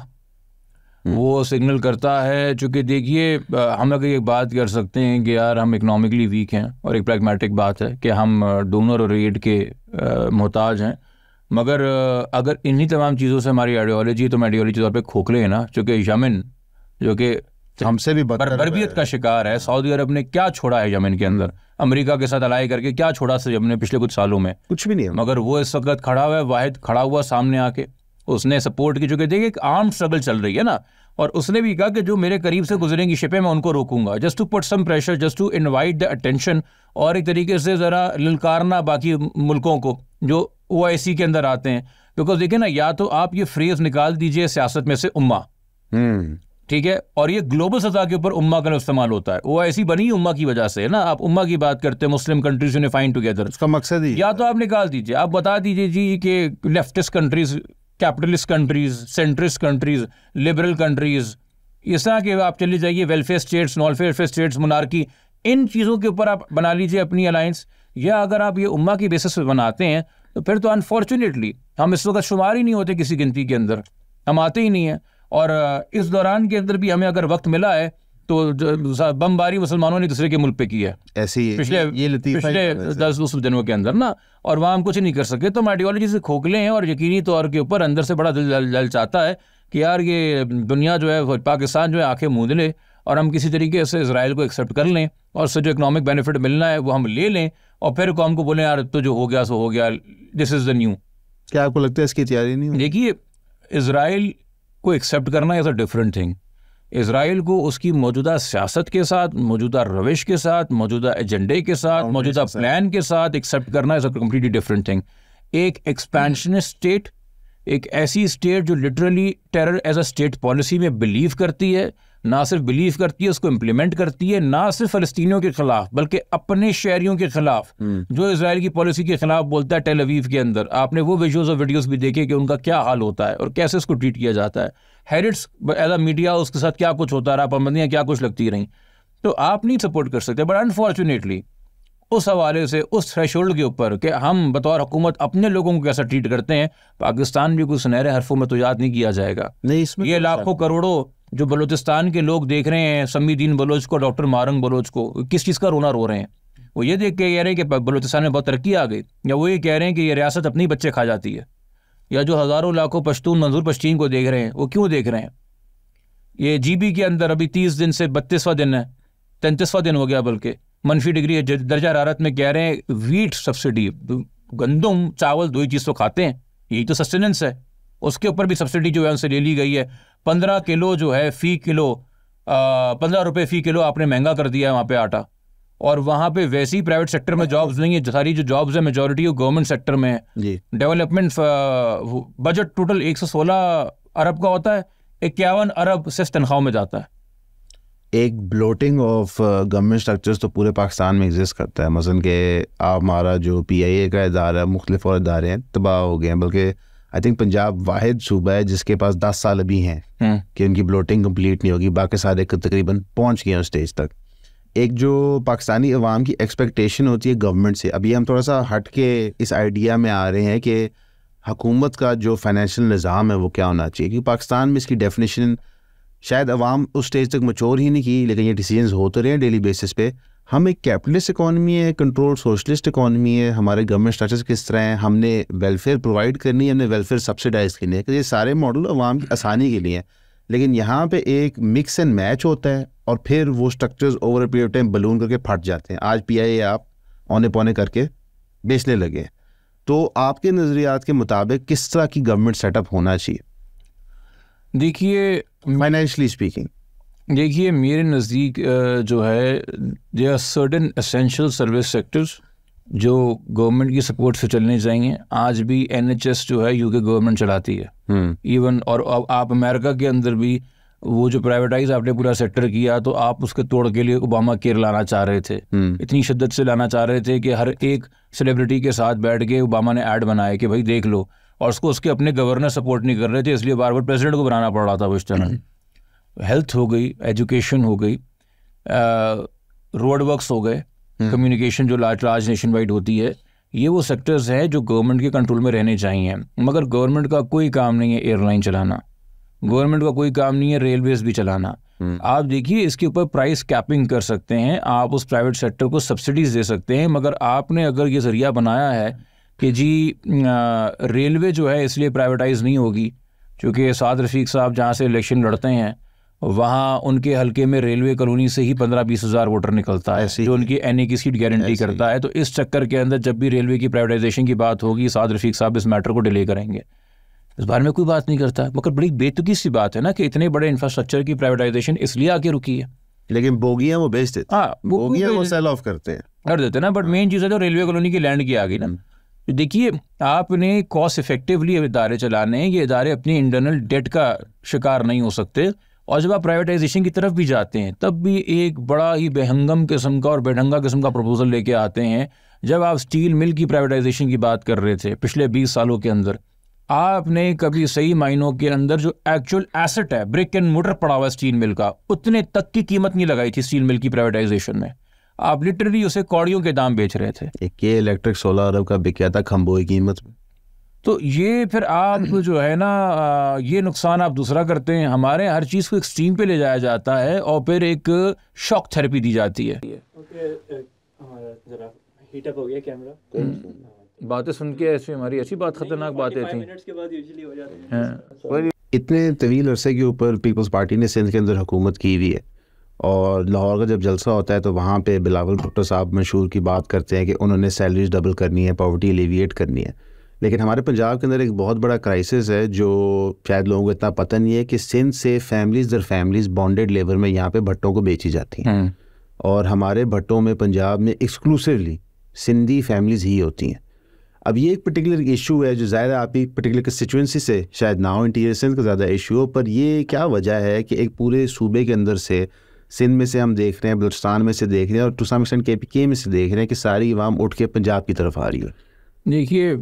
हम्म। वो सिग्नल करता है चूँकि देखिए हम अगर ये बात कर सकते हैं कि यार हम इकोनॉमिकली वीक हैं और एक प्रैग्मेटिक बात है कि हम डोनर और रेड के मोहताज हैं मगर अगर इन्हीं तमाम चीज़ों से हमारी आइडियोलॉजी तो आइडियोलॉजी तौर पर खोखले हैं ना चूँकि यमिन जो कि हमसे भी बर्बरियत का शिकार है सऊदी अरब ने क्या छोड़ा है यमन के अंदर अमेरिका के साथ अलाई करके क्या छोड़ा से यमन ने पिछले कुछ सालों में कुछ भी नहीं है मगर वो इस वक्त खड़ा हुआ है वाहिद खड़ा हुआ सामने आके उसने सपोर्ट की चुके देखिए एक आर्म स्ट्रगल चल रही है ना और उसने भी कहा कि जो मेरे करीब से गुजरेंगी शिपें मैं उनको रोकूंगा just to put some pressure just to invite the attention और एक तरीके से ज़रा ललकारना बाकी मुल्कों को जो ओ के अंदर आते हैं बिकॉज देखिए ना या तो आप ये फ्रेज निकाल दीजिए सियासत में से उम्मा हम्म। ठीक है और ये ग्लोबल सतह के ऊपर उम्मा का इस्तेमाल होता है वो ऐसी बनी उम्मा की वजह से है ना आप उम्मा की बात करते हैं मुस्लिम कंट्रीज यूनिफाइन टुगेदर उसका मकसद ही या तो आप निकाल दीजिए आप बता दीजिए जी कि leftist countries capitalist countries centrist countries liberal countries इस तरह के आप चले जाइए welfare states non welfare states monarchy इन चीज़ों के ऊपर आप बना लीजिए अपनी अलायंस या अगर आप ये उम्मा की बेसिस पर बनाते हैं तो फिर तो अनफॉर्चुनेटली हम इस वक्त शुमार ही नहीं होते किसी गिनती के अंदर हम आते ही नहीं हैं और इस दौरान के अंदर भी हमें अगर वक्त मिला है तो बमबारी मुसलमानों ने दूसरे के मुल्क पे की है ऐसे ही पिछले ये पिछले दस दस दिनों के अंदर ना और वहाँ हम कुछ नहीं कर सके तो हम आइडियोलॉजी से खोखले हैं और यकीनी तौर के ऊपर अंदर से बड़ा दिल जल चाहता है कि यार ये दुनिया जो है पाकिस्तान जो है आंखें मूंद ले और हम किसी तरीके से इसराइल को एक्सेप्ट कर लें और उससे जो इकनॉमिक बेनिफिट मिलना है वो हम ले लें और फिर कौम को बोलें यार तो जो हो गया सो हो गया दिस इज़ द न्यू क्या आपको लगता है इसकी तैयारी नहीं देखिए इसराइल को एक्सेप्ट करना is a different thing Israel को उसकी मौजूदा सियासत के साथ मौजूदा रविश के साथ मौजूदा एजेंडे के साथ मौजूदा प्लान के साथ एक्सेप्ट करना is a completely different thing एक एक्सपेंशनिस्ट स्टेट एक ऐसी स्टेट जो literally terror as a state policy में बिलीव करती है ना सिर्फ बिलीव करती है उसको इम्प्लीमेंट करती है ना सिर्फ फलस्तियों के खिलाफ बल्कि अपने शहरियों के खिलाफ हम्म। जो इसराइल की पॉलिसी के खिलाफ बोलता है टेलवीव के अंदर आपने वो विजुअल्स और वीडियोस भी देखे कि उनका क्या हाल होता है और कैसे उसको ट्रीट किया जाता है हेरिट्स एज अ मीडिया उसके साथ क्या कुछ होता रहा पाबंदियाँ क्या कुछ लगती रहीं तो आप नहीं सपोर्ट कर सकते बट अनफॉर्चुनेटली उस हवाले से उस थ्रेश के ऊपर कि हम बतौर हुकूमत अपने लोगों को कैसा ट्रीट करते हैं पाकिस्तान भी कोई सुनहरे हरफों में तो याद नहीं किया जाएगा नहीं इसमें ये तो लाखों करोड़ों जो बलूचिस्तान के लोग देख रहे हैं सम्मी दीन बलोच को डॉक्टर मारंग बलोच को किस चीज़ का रोना रो रहे हैं वो ये देख के कह रहे हैं कि बलूचिस्तान में बहुत तरक्की आ गई या वो ये कह रहे हैं कि ये रियासत अपने बच्चे खा जाती है या जो हज़ारों लाखों पश्तून मंजूर पश्चिम को देख रहे हैं वो क्यों देख रहे हैं ये जीबी के अंदर अभी तीस दिन से बत्तीसवां दिन है तैंतीसवां दिन हो गया बल्कि मनफी डिग्री है दर्जा हरारत में कह रहे हैं वीट सब्सिडी गंदम चावल दो ही चीज़ तो खाते हैं यही तो सस्टेनेंस है उसके ऊपर भी सब्सिडी जो है उनसे ले ली गई है पंद्रह किलो जो है फ़ी किलो पंद्रह रुपये फ़ी किलो आपने महंगा कर दिया है वहाँ पे आटा और वहाँ पे वैसे ही प्राइवेट सेक्टर में जॉब्स नहीं है सारी जो जॉब्स है मेजोरिटी वो गवर्नमेंट सेक्टर में है डेवलपमेंट बजट टोटल 116 अरब का होता है इक्यावन अरब सिर्फ तनख्वाह में जाता है एक ब्लोटिंग ऑफ गवर्नमेंट स्ट्रक्चर्स तो पूरे पाकिस्तान में एग्जिस्ट करता है मसलन के हमारा जो पी आई ए का इदारा मुख्तफ और इदारे हैं तबाह हो गए हैं बल्कि आई थिंक पंजाब वाहिद सूबा है जिसके पास दस साल अभी हैं हम्म। कि उनकी ब्लोटिंग कंप्लीट नहीं होगी बाकी सारे तकरीबन पहुंच गए उस स्टेज तक एक जो पाकिस्तानी अवाम की एक्सपेक्टेशन होती है गवर्नमेंट से अभी हम थोड़ा सा हट के इस आइडिया में आ रहे हैं कि हकूमत का जो फाइनेंशियल निज़ाम है वो क्या होना चाहिए क्योंकि पाकिस्तान में इसकी डेफिनेशन शायद अवाम उस स्टेज तक मचोर ही नहीं की लेकिन ये डिसीजन होते तो रहे हैं डेली बेसिस पे हम एक कैपिटलिस्ट इकोनॉमी है कंट्रोल सोशलिस्ट इकोनॉमी है हमारे गवर्नमेंट स्ट्रक्चर किस तरह हैं हमने वेलफेयर प्रोवाइड करनी है हमने वेलफेयर सब्सिडाइज करनी है तो ये सारे मॉडल आवाम की आसानी के लिए हैं लेकिन यहाँ पे एक मिक्स एंड मैच होता है और फिर वो structures over a period time balloon करके फट जाते हैं आज पी आप औने पौने करके बेचने लगे तो आपके नज़रियात के मुताबिक किस तरह की गवर्नमेंट सेटअप होना चाहिए देखिए फाइनेंशली स्पीकिंग देखिए मेरे नज़दीक जो है they are certain essential service sectors जो गवर्नमेंट की सपोर्ट से चलने चाहिए आज भी एन जो है यूके गवर्नमेंट चलाती है इवन हम्म। और आप अमेरिका के अंदर भी वो जो प्राइवेटाइज आपने पूरा सेक्टर किया तो आप उसके तोड़ के लिए ओबामा केयर लाना चाह रहे थे हम्म। इतनी शिद्दत से लाना चाह रहे थे कि हर एक सेलिब्रिटी के साथ बैठ के ओबामा ने ऐड बनाया कि भाई देख लो और उसको उसके अपने गवर्नर सपोर्ट नहीं कर रहे थे इसलिए बार बार प्रेसिडेंट को बनाना पड़ रहा था उस चैनल हेल्थ हो गई एजुकेशन हो गई रोड वर्क्स हो गए कम्युनिकेशन हम्म। जो लार्ज लार्ज नेशन वाइड होती है ये वो सेक्टर्स हैं जो गवर्नमेंट के कंट्रोल में रहने चाहिए मगर गवर्नमेंट का कोई काम नहीं है एयरलाइन चलाना गवर्नमेंट का कोई काम नहीं है रेलवेज भी चलाना हम्म। आप देखिए इसके ऊपर प्राइस कैपिंग कर सकते हैं आप उस प्राइवेट सेक्टर को सब्सिडीज दे सकते हैं मगर आपने अगर ये जरिया बनाया है कि जी रेलवे जो है इसलिए प्राइवेटाइज नहीं होगी क्योंकि साद रफीक साहब जहाँ से इलेक्शन लड़ते हैं वहाँ उनके हलके में रेलवे कॉलोनी से ही पंद्रह बीस हज़ार वोटर निकलता है जो उनकी एन की सीट गारंटी करता है तो इस चक्कर के अंदर जब भी रेलवे की प्राइवेटाइजेशन की बात होगी साद रफीक साहब इस मैटर को डिले करेंगे इस बारे में कोई बात नहीं करता मगर बड़ी बेतुकी सी बात है ना कि इतने बड़े इंफ्रास्ट्रक्चर की प्राइवेटाइजेशन इसलिए आके रुकी है लेकिन बोगियां वो बेच देते हाँ बोगियाँ वो सेल ऑफ करते हैं कर देते ना बट मेन हाँ। चीज़ है जो रेलवे कॉलोनी की लैंड की आ गई ना हम्म। तो देखिए आपने कॉस्ट इफेक्टिवली इदारे चलाने ये इदारे अपनी इंटरनल डेट का शिकार नहीं हो सकते और जब आप प्राइवेटाइजेशन की तरफ भी जाते हैं तब भी एक बड़ा ही बेहंगम किस्म का और बेढंगा किस्म का प्रपोजल लेके आते हैं जब आप स्टील मिल की प्राइवेटाइजेशन की बात कर रहे थे पिछले बीस सालों के अंदर आपने कभी सही मायनों के अंदर जो एक्चुअल एसेट है ब्रिक एंड मोटर पड़ा हुआ स्टील मिल का उतने तक की कीमत नहीं लगाई थी स्टील मिल की प्राइवेटाइजेशन में आप लिटरली उसे कौड़ियों के दाम बेच रहे थे एक के इलेक्ट्रिक सोलह अरब का बिका था खम्बोई कीमत में तो ये फिर आप जो है ना ये नुकसान आप दूसरा करते हैं हमारे हर चीज़ को एक्सट्रीम पे ले जाया जाता है और फिर एक शॉक थेरेपी दी जाती है हाँ, बातें सुन के ऐसी हमारी ऐसी बात खतरनाक बातें थी हाँ। इतने तवील अरसे के ऊपर पीपल्स पार्टी ने सिंध के अंदर हुकूमत की हुई है और लाहौर का जब जलसा होता है तो वहाँ पे बिलावल भुट्टो साहब मशहूर की बात करते हैं कि उन्होंने सैलरीज डबल करनी है पॉवर्टी एलिविएट करनी है लेकिन हमारे पंजाब के अंदर एक बहुत बड़ा क्राइसिस है जो शायद लोगों को इतना पता नहीं है कि सिंध से फैमिलीज दर फैमिलीज बॉन्डेड लेबर में यहाँ पे भट्टों को बेची जाती हैं हम्म। और हमारे भट्टों में पंजाब में एक्सक्लूसिवली सिंधी फैमिलीज़ ही होती हैं अब ये एक पर्टिकुलर इशू है जो ज्यादा आपकी पर्टिकुलर कंस्टिचुएंसी से शायद नाव इंटीरियर सिंध का ज़्यादा इशू हो पर ये क्या वजह है कि एक पूरे सूबे के अंदर से सिंध में से हम देख रहे हैं बलूचिस्तान में से देख रहे हैं और टू के पी के में से देख रहे हैं कि सारी इवाम उठ के पंजाब की तरफ आ रही है देखिए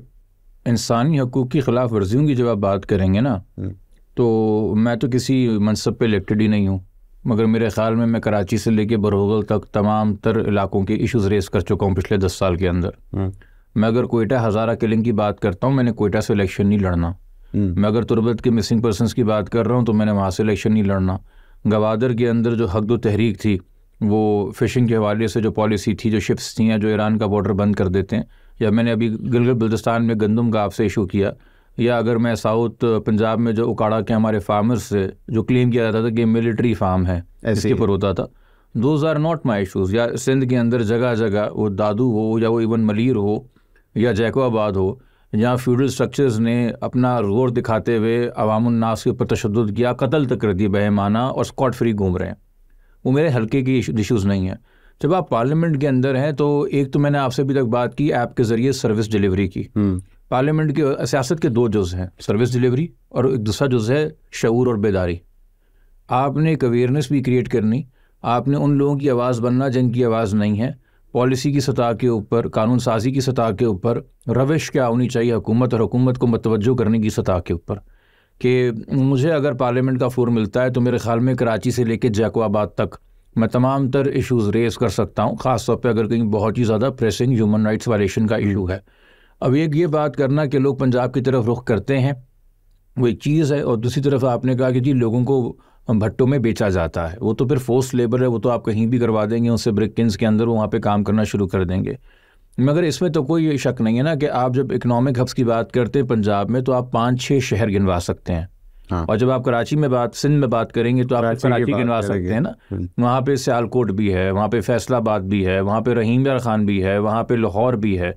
इंसानी हकूक़ की ख़िलाफ़ वर्जियों की जब आप बात करेंगे ना हम्म। तो मैं तो किसी मनसब पे इलेक्टेड ही नहीं हूँ मगर मेरे ख्याल में मैं कराची से लेके बरोगल तक तमाम तर इलाकों के इश्यूज रेस कर चुका हूँ पिछले दस साल के अंदर हम्म। मैं अगर कोयटा हज़ारा किलिंग की बात करता हूँ मैंने कोयटा से इलेक्शन नहीं लड़ना हम्म। मैं अगर तुरबत के मिसिंग पर्सन की बात कर रहा हूँ तो मैंने वहाँ से इलेक्शन नहीं लड़ना गवादर के अंदर जो हकद तहरीक थी वो फ़िशिंग के हवाले से जो पॉलिसी थी जो शिप्स थी या जो ईरान का बॉर्डर बंद कर देते हैं या मैंने अभी गिलगित बल्तिस्तान में गंदम का आपसे इशू किया या अगर मैं साउथ पंजाब में जो उकाड़ा के हमारे फार्मर्स से जो क्लेम किया जाता था, कि मिलिट्री फार्म है इसके पर होता था those are not my issues या सिंध के अंदर जगह जगह वो दादू हो या वो इवन मलिर हो या जैकोबाद हो जहाँ फ्यूडल स्ट्रक्चर्स ने अपना रोर दिखाते हुए अवामनास के ऊपर तशद किया कत्ल तक कर दिया बेमाना और स्कॉट फ्री घूम रहे हैं वो मेरे हल्के की इशूज़ नहीं हैं जब आप पार्लियामेंट के अंदर हैं तो एक तो मैंने आपसे अभी तक बात की ऐप के जरिए सर्विस डिलीवरी की हम्म। पार्लियामेंट के सियासत के दो जुज हैं सर्विस डिलीवरी और एक दूसरा जुज है शूर और बेदारी आपने एक अवेयरनेस भी क्रिएट करनी आपने उन लोगों की आवाज़ बनना जिनकी आवाज़ नहीं है पॉलिसी की सतह के ऊपर कानून साजी की सतह के ऊपर रविश क्या होनी चाहिए हुकूमत और हुकूमत को मतवजो करने की सतह के ऊपर कि मुझे अगर पार्लियामेंट का फोर मिलता है तो मेरे ख्याल में कराची से लेकर जैकवाबाद तक मैं तमाम तर इशूज़ रेज़ कर सकता हूँ ख़ासतौर पर अगर कहीं बहुत ही ज़्यादा प्रेसिंग ह्यूमन राइट्स वायलेशन का इशू है अब एक ये बात करना कि लोग पंजाब की तरफ रुख करते हैं वो एक चीज़ है और दूसरी तरफ आपने कहा कि जी लोगों को भट्टों में बेचा जाता है वो तो फिर फोर्स लेबर है वो तो आप कहीं भी करवा देंगे उनसे किन्स के अंदर वहाँ पर काम करना शुरू कर देंगे मगर इसमें तो कोई शक नहीं है ना कि आप जब इकनॉमिक हब्स की बात करते हैं पंजाब में तो आप पाँच छः शहर गिनवा सकते हैं हाँ। और जब आप कराची में बात सिंध में बात करेंगे तो आप कराची, कराची के गिनवा सकते हैं ना हम्म। वहाँ पे सियालकोट भी है वहाँ पे फैसलाबाद भी है वहाँ पे रहीम यार खान भी है वहाँ पे लाहौर भी है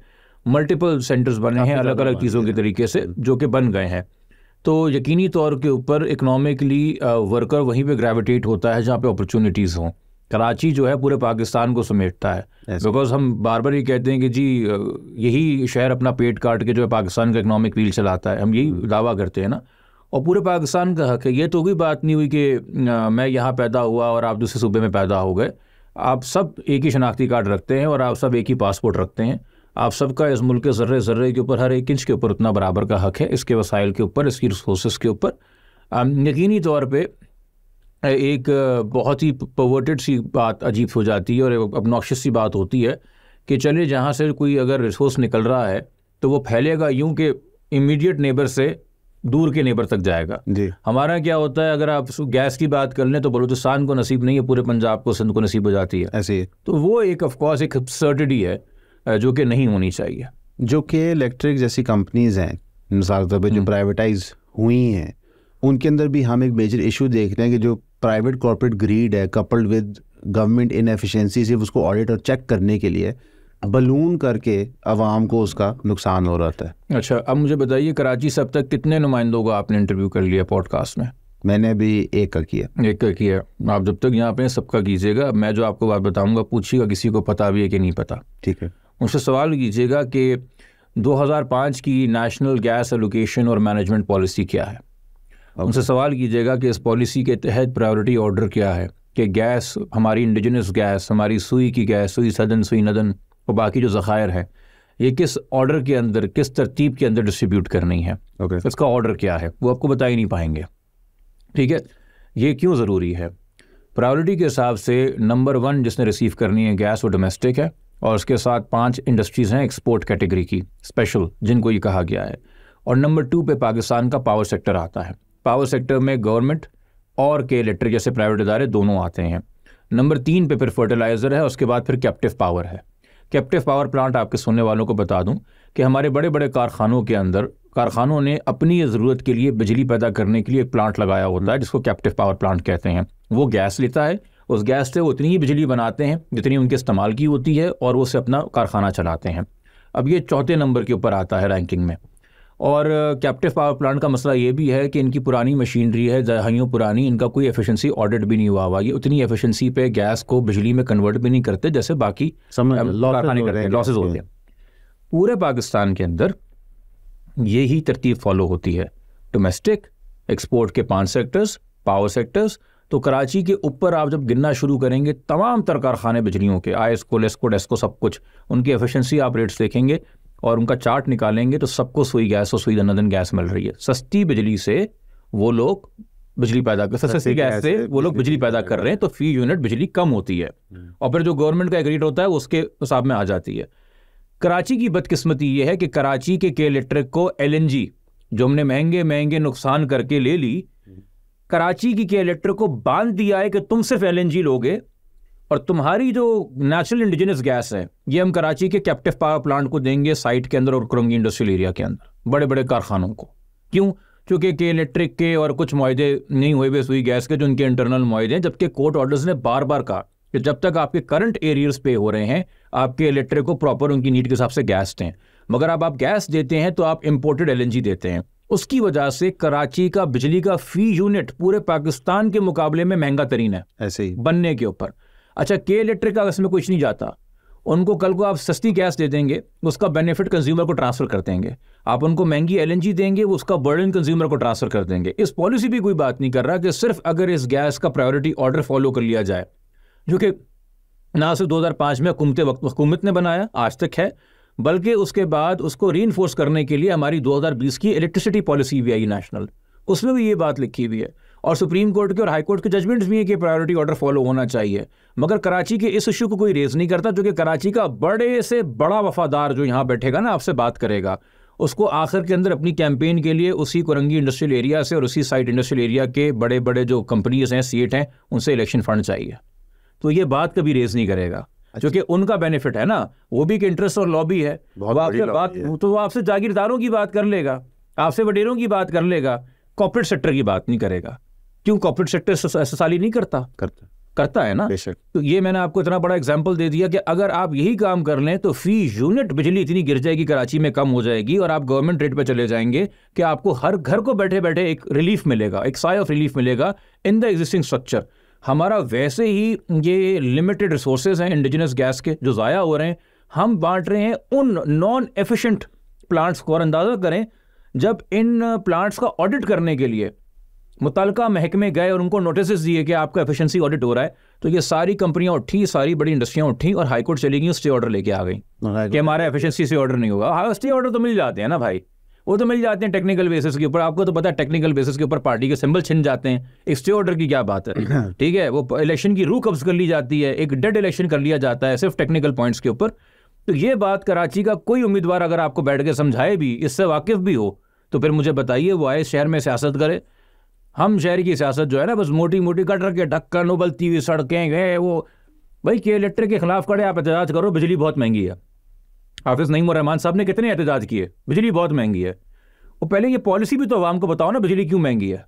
मल्टीपल सेंटर्स बने हैं अलग अलग चीज़ों के तरीके से हम्म। जो कि बन गए हैं तो यकीनी तौर के ऊपर इकनॉमिकली वर्कर वहीं पे ग्रेविटेट होता है जहाँ पे अपॉर्चुनिटीज़ हों कराची जो है पूरे पाकिस्तान को समेटता है बिकॉज हम बार बार ये कहते हैं कि जी यही शहर अपना पेट काट के जो है पाकिस्तान का इकनॉमिक व्हील चलाता है हम यही हम्म। दावा करते हैं ना और पूरे पाकिस्तान का हक है ये तो भी बात नहीं हुई कि मैं यहाँ पैदा हुआ और आप दूसरे सूबे में पैदा हो गए आप सब एक ही शनाख्ती कार्ड रखते हैं और आप सब एक ही पासपोर्ट रखते हैं आप सबका इस मुल्क के ज़र्रे ज़र्रे के ऊपर हर एक इंच के ऊपर उतना बराबर का हक है इसके वसाइल के ऊपर इसकी रिसोर्स के ऊपर यकीनी तौर पर एक बहुत ही पवर्टेड सी बात अजीब हो जाती है और अपनोक्ष सी बात होती है कि चलिए जहाँ से कोई अगर रिसोर्स निकल रहा है तो वो फैलेगा यूँ कि इमीडिएट नेबर से दूर के नेबर तक जाएगा जी हमारा क्या होता है अगर आप गैस की बात कर लें तो बलूचिस्तान को नसीब नहीं है पूरे पंजाब को सिंध को नसीब हो जाती है ऐसे तो वो एक ऑफकोर्स एक सर्टिडी है जो कि नहीं होनी चाहिए जो कि इलेक्ट्रिक जैसी कंपनीज हैं मिसाल तौर पर जो प्राइवेटाइज हम्म। हुई हैं उनके अंदर भी हम एक मेजर इशू देख रहे हैं कि जो प्राइवेट कॉरपोरेट ग्रीड है कपल्ड विद गवर्नमेंट इनएफिशिएंसी सिर्फ उसको ऑडिट और चेक करने के लिए बलून करके अवाम को उसका नुकसान हो रहा था अच्छा अब मुझे बताइए कराची से अब तक कितने नुमाइंदों को आपने इंटरव्यू कर लिया पॉडकास्ट में मैंने भी एक का किया एक का किया आप जब तक यहाँ पे सबका कीजिएगा मैं जो आपको बात बताऊँगा पूछिएगा किसी को पता भी है कि नहीं पता ठीक है उनसे सवाल कीजिएगा कि 2005 की नेशनल गैस एलोकेशन और मैनेजमेंट पॉलिसी क्या है उनसे सवाल कीजिएगा कि इस पॉलिसी के तहत प्रायोरिटी ऑर्डर क्या है कि गैस हमारी इंडिजिनस गैस हमारी सुई की गैस सुई सदन सुई नदन और बाकी जो ज़खायर हैं ये किस ऑर्डर के अंदर किस तरतीब के अंदर डिस्ट्रीब्यूट करनी है okay. इसका ऑर्डर क्या है वो आपको बता ही नहीं पाएंगे ठीक है ये क्यों ज़रूरी है प्रायोरिटी के हिसाब से नंबर वन जिसने रिसीव करनी है गैस वो डोमेस्टिक है और उसके साथ पांच इंडस्ट्रीज़ हैं एक्सपोर्ट कैटेगरी की स्पेशल जिनको ये कहा गया है और नंबर टू पे पाकिस्तान का पावर सेक्टर आता है पावर सेक्टर में गवर्नमेंट और के इलेक्ट्रिक जैसे प्राइवेट इदारे दोनों आते हैं नंबर तीन पे फिर फर्टिलाइज़र है उसके बाद फिर कैप्टिव पावर है कैप्टिव पावर प्लांट आपके सुनने वालों को बता दूं कि हमारे बड़े बड़े कारखानों के अंदर कारखानों ने अपनी ज़रूरत के लिए बिजली पैदा करने के लिए एक प्लांट लगाया होता है जिसको कैप्टिव पावर प्लांट कहते हैं वो गैस लेता है उस गैस से वो उतनी ही बिजली बनाते हैं जितनी उनके इस्तेमाल की होती है और वो उसे अपना कारखाना चलाते हैं अब ये चौथे नंबर के ऊपर आता है रैंकिंग में और कैप्टिव पावर प्लांट का मसला ये भी है कि इनकी पुरानी मशीनरी है दहाइयों पुरानी इनका कोई एफिशिएंसी ऑडिट भी नहीं हुआ हुआ ये उतनी एफिशिएंसी पे गैस को बिजली में कन्वर्ट भी नहीं करते जैसे बाकी लॉसेज होते हैं पूरे पाकिस्तान के अंदर ये ही तरतीब फॉलो होती है डोमेस्टिक एक्सपोर्ट के पांच सेक्टर्स पावर सेक्टर्स तो कराची के ऊपर आप जब गिनना शुरू करेंगे तमाम तर कारखाने बिजलियों के आई को लेस्को डेस्को सब कुछ उनकी एफिशिएंसी आप रेट्स देखेंगे और उनका चार्ट निकालेंगे तो सबको सुई गैस और सुई धनाधन गैस मिल रही है सस्ती बिजली से वो लोग बिजली पैदा कर सस्ती गैस से वो लोग बिजली पैदा कर रहे हैं तो फी यूनिट बिजली कम होती है हम्म। और फिर जो गवर्नमेंट का एग्रीड होता है वो उसके हिसाब में आ जाती है कराची की बदकिस्मती ये है कि कराची के के इलेक्ट्रिक को एल जो हमने महंगे महंगे नुकसान करके ले ली हम्म। कराची की के इलेक्ट्रिक को बांध दिया है कि तुम सिर्फ एल लोगे और तुम्हारी जो नेचुरल इंडिजिनस गैस है ये हम कराची के कैप्टिव पावर प्लांट को देंगे साइट के अंदर और कुरंगी इंडस्ट्रियल एरिया के अंदर बड़े बड़े कारखानों को क्यों चूंकि के इलेक्ट्रिक के और कुछ माहे नहीं हुए हुए सुई गैस के जो उनके इंटरनल माहे हैं जबकि कोर्ट ऑर्डर्स ने बार बार कहा कि जब तक आपके करंट एरियर्स पे हो रहे हैं आपके इलेक्ट्रिक को प्रॉपर उनकी नीड के हिसाब से गैस दें मगर अब आप गैस देते हैं तो आप इम्पोर्टेड एल देते हैं उसकी वजह से कराची का बिजली का फी यूनिट पूरे पाकिस्तान के मुकाबले में महंगा तरीन है ऐसे ही बनने के ऊपर अच्छा के इलेक्ट्रिक का इसमें कुछ नहीं जाता उनको कल को आप सस्ती गैस दे देंगे उसका बेनिफिट कंज्यूमर को ट्रांसफ़र कर देंगे आप उनको महंगी एल देंगे वो उसका बर्डन कंज्यूमर को ट्रांसफ़र कर देंगे इस पॉलिसी भी कोई बात नहीं कर रहा कि सिर्फ अगर इस गैस का प्रायोरिटी ऑर्डर फॉलो कर लिया जाए जो कि ना सिर्फ दो में हुकूमत वक्त हुकूमत ने बनाया आज तक है बल्कि उसके बाद उसको री करने के लिए हमारी 2020 की इलेक्ट्रिसिटी पॉलिसी भी आई नेशनल उसमें भी ये बात लिखी हुई है और सुप्रीम कोर्ट के और हाई कोर्ट के जजमेंट्स भी हैं कि प्रायोरिटी ऑर्डर फॉलो होना चाहिए मगर कराची के इस इशू को कोई रेज नहीं करता जो कि कराची का बड़े से बड़ा वफादार जो यहाँ बैठेगा ना आपसे बात करेगा उसको आखिर के अंदर अपनी कैंपेन के लिए उसी कुरंगी इंडस्ट्रियल एरिया से और उसी साइड इंडस्ट्रियल एरिया के बड़े बड़े जो कंपनीज हैं सीट हैं उनसे इलेक्शन फंड चाहिए तो ये बात कभी रेज नहीं करेगा अच्छा। क्योंकि उनका बेनिफिट है ना वो भी एक इंटरेस्ट और लॉबी है तो वो आपसे जागीरदारों की बात कर लेगा आपसे वडेरों की बात कर लेगा कॉर्पोरेट सेक्टर की बात नहीं करेगा क्यों कॉर्पोरेट सेक्टर साली नहीं करता करता करता है ना बेशक तो ये मैंने आपको इतना बड़ा एग्जाम्पल दे दिया कि अगर आप यही काम कर लें तो फी यूनिट बिजली इतनी गिर जाएगी कराची में कम हो जाएगी और आप गवर्नमेंट रेट पर चले जाएंगे कि आपको हर घर को बैठे बैठे एक रिलीफ मिलेगा एक साय ऑफ रिलीफ मिलेगा इन द एग्जिस्टिंग स्ट्रक्चर हमारा वैसे ही ये लिमिटेड रिसोर्सेज हैं इंडिजिनस गैस के जो ज़ाया हो रहे हैं हम बांट रहे हैं उन नॉन एफिशेंट प्लांट्स को और अंदाज़ा करें जब इन प्लांट्स का ऑडिट करने के लिए मुतल महकमे गए और उनको नोटिस दिए कि आपका एफिशिएंसी ऑडिट हो रहा है तो ये सारी कंपनियां उठी सारी बड़ी इंडस्ट्रियां उठी और हाईकोर्ट चली गई स्टे ऑर्डर लेके आ गई कि हमारा एफिशिएंसी से ऑर्डर नहीं होगा हाँ स्टे ऑर्डर तो मिल जाते हैं ना भाई वो तो मिल जाते हैं टेक्निकल बेसिस के ऊपर आपको तो पता है टेक्निकल बेसिस के ऊपर पार्टी के सिंबल छिन जाते हैं एक स्टे ऑर्डर की क्या बात है ठीक है वो इलेक्शन की रूह कब्ज कर ली जाती है एक डेड इलेक्शन कर लिया जाता है सिर्फ टेक्निकल पॉइंट्स के ऊपर तो ये बात कराची का कोई उम्मीदवार अगर आपको बैठ के समझाए भी इससे वाकिफ भी हो तो फिर मुझे बताइए वो आए शहर में सियासत करे हम शहर की सियासत जो है ना बस मोटी मोटी गटर के ढक्कन उबलती हुई सड़कें गए वो भाई के इलेक्ट्रिक के खिलाफ खड़े आप एहतजाज करो बिजली बहुत महंगी है हाफिज़ नईम रहमान साहब ने कितने एहतजाज किए बिजली बहुत महंगी है और पहले ये पॉलिसी भी तो आवाम को बताओ ना बिजली क्यों महंगी है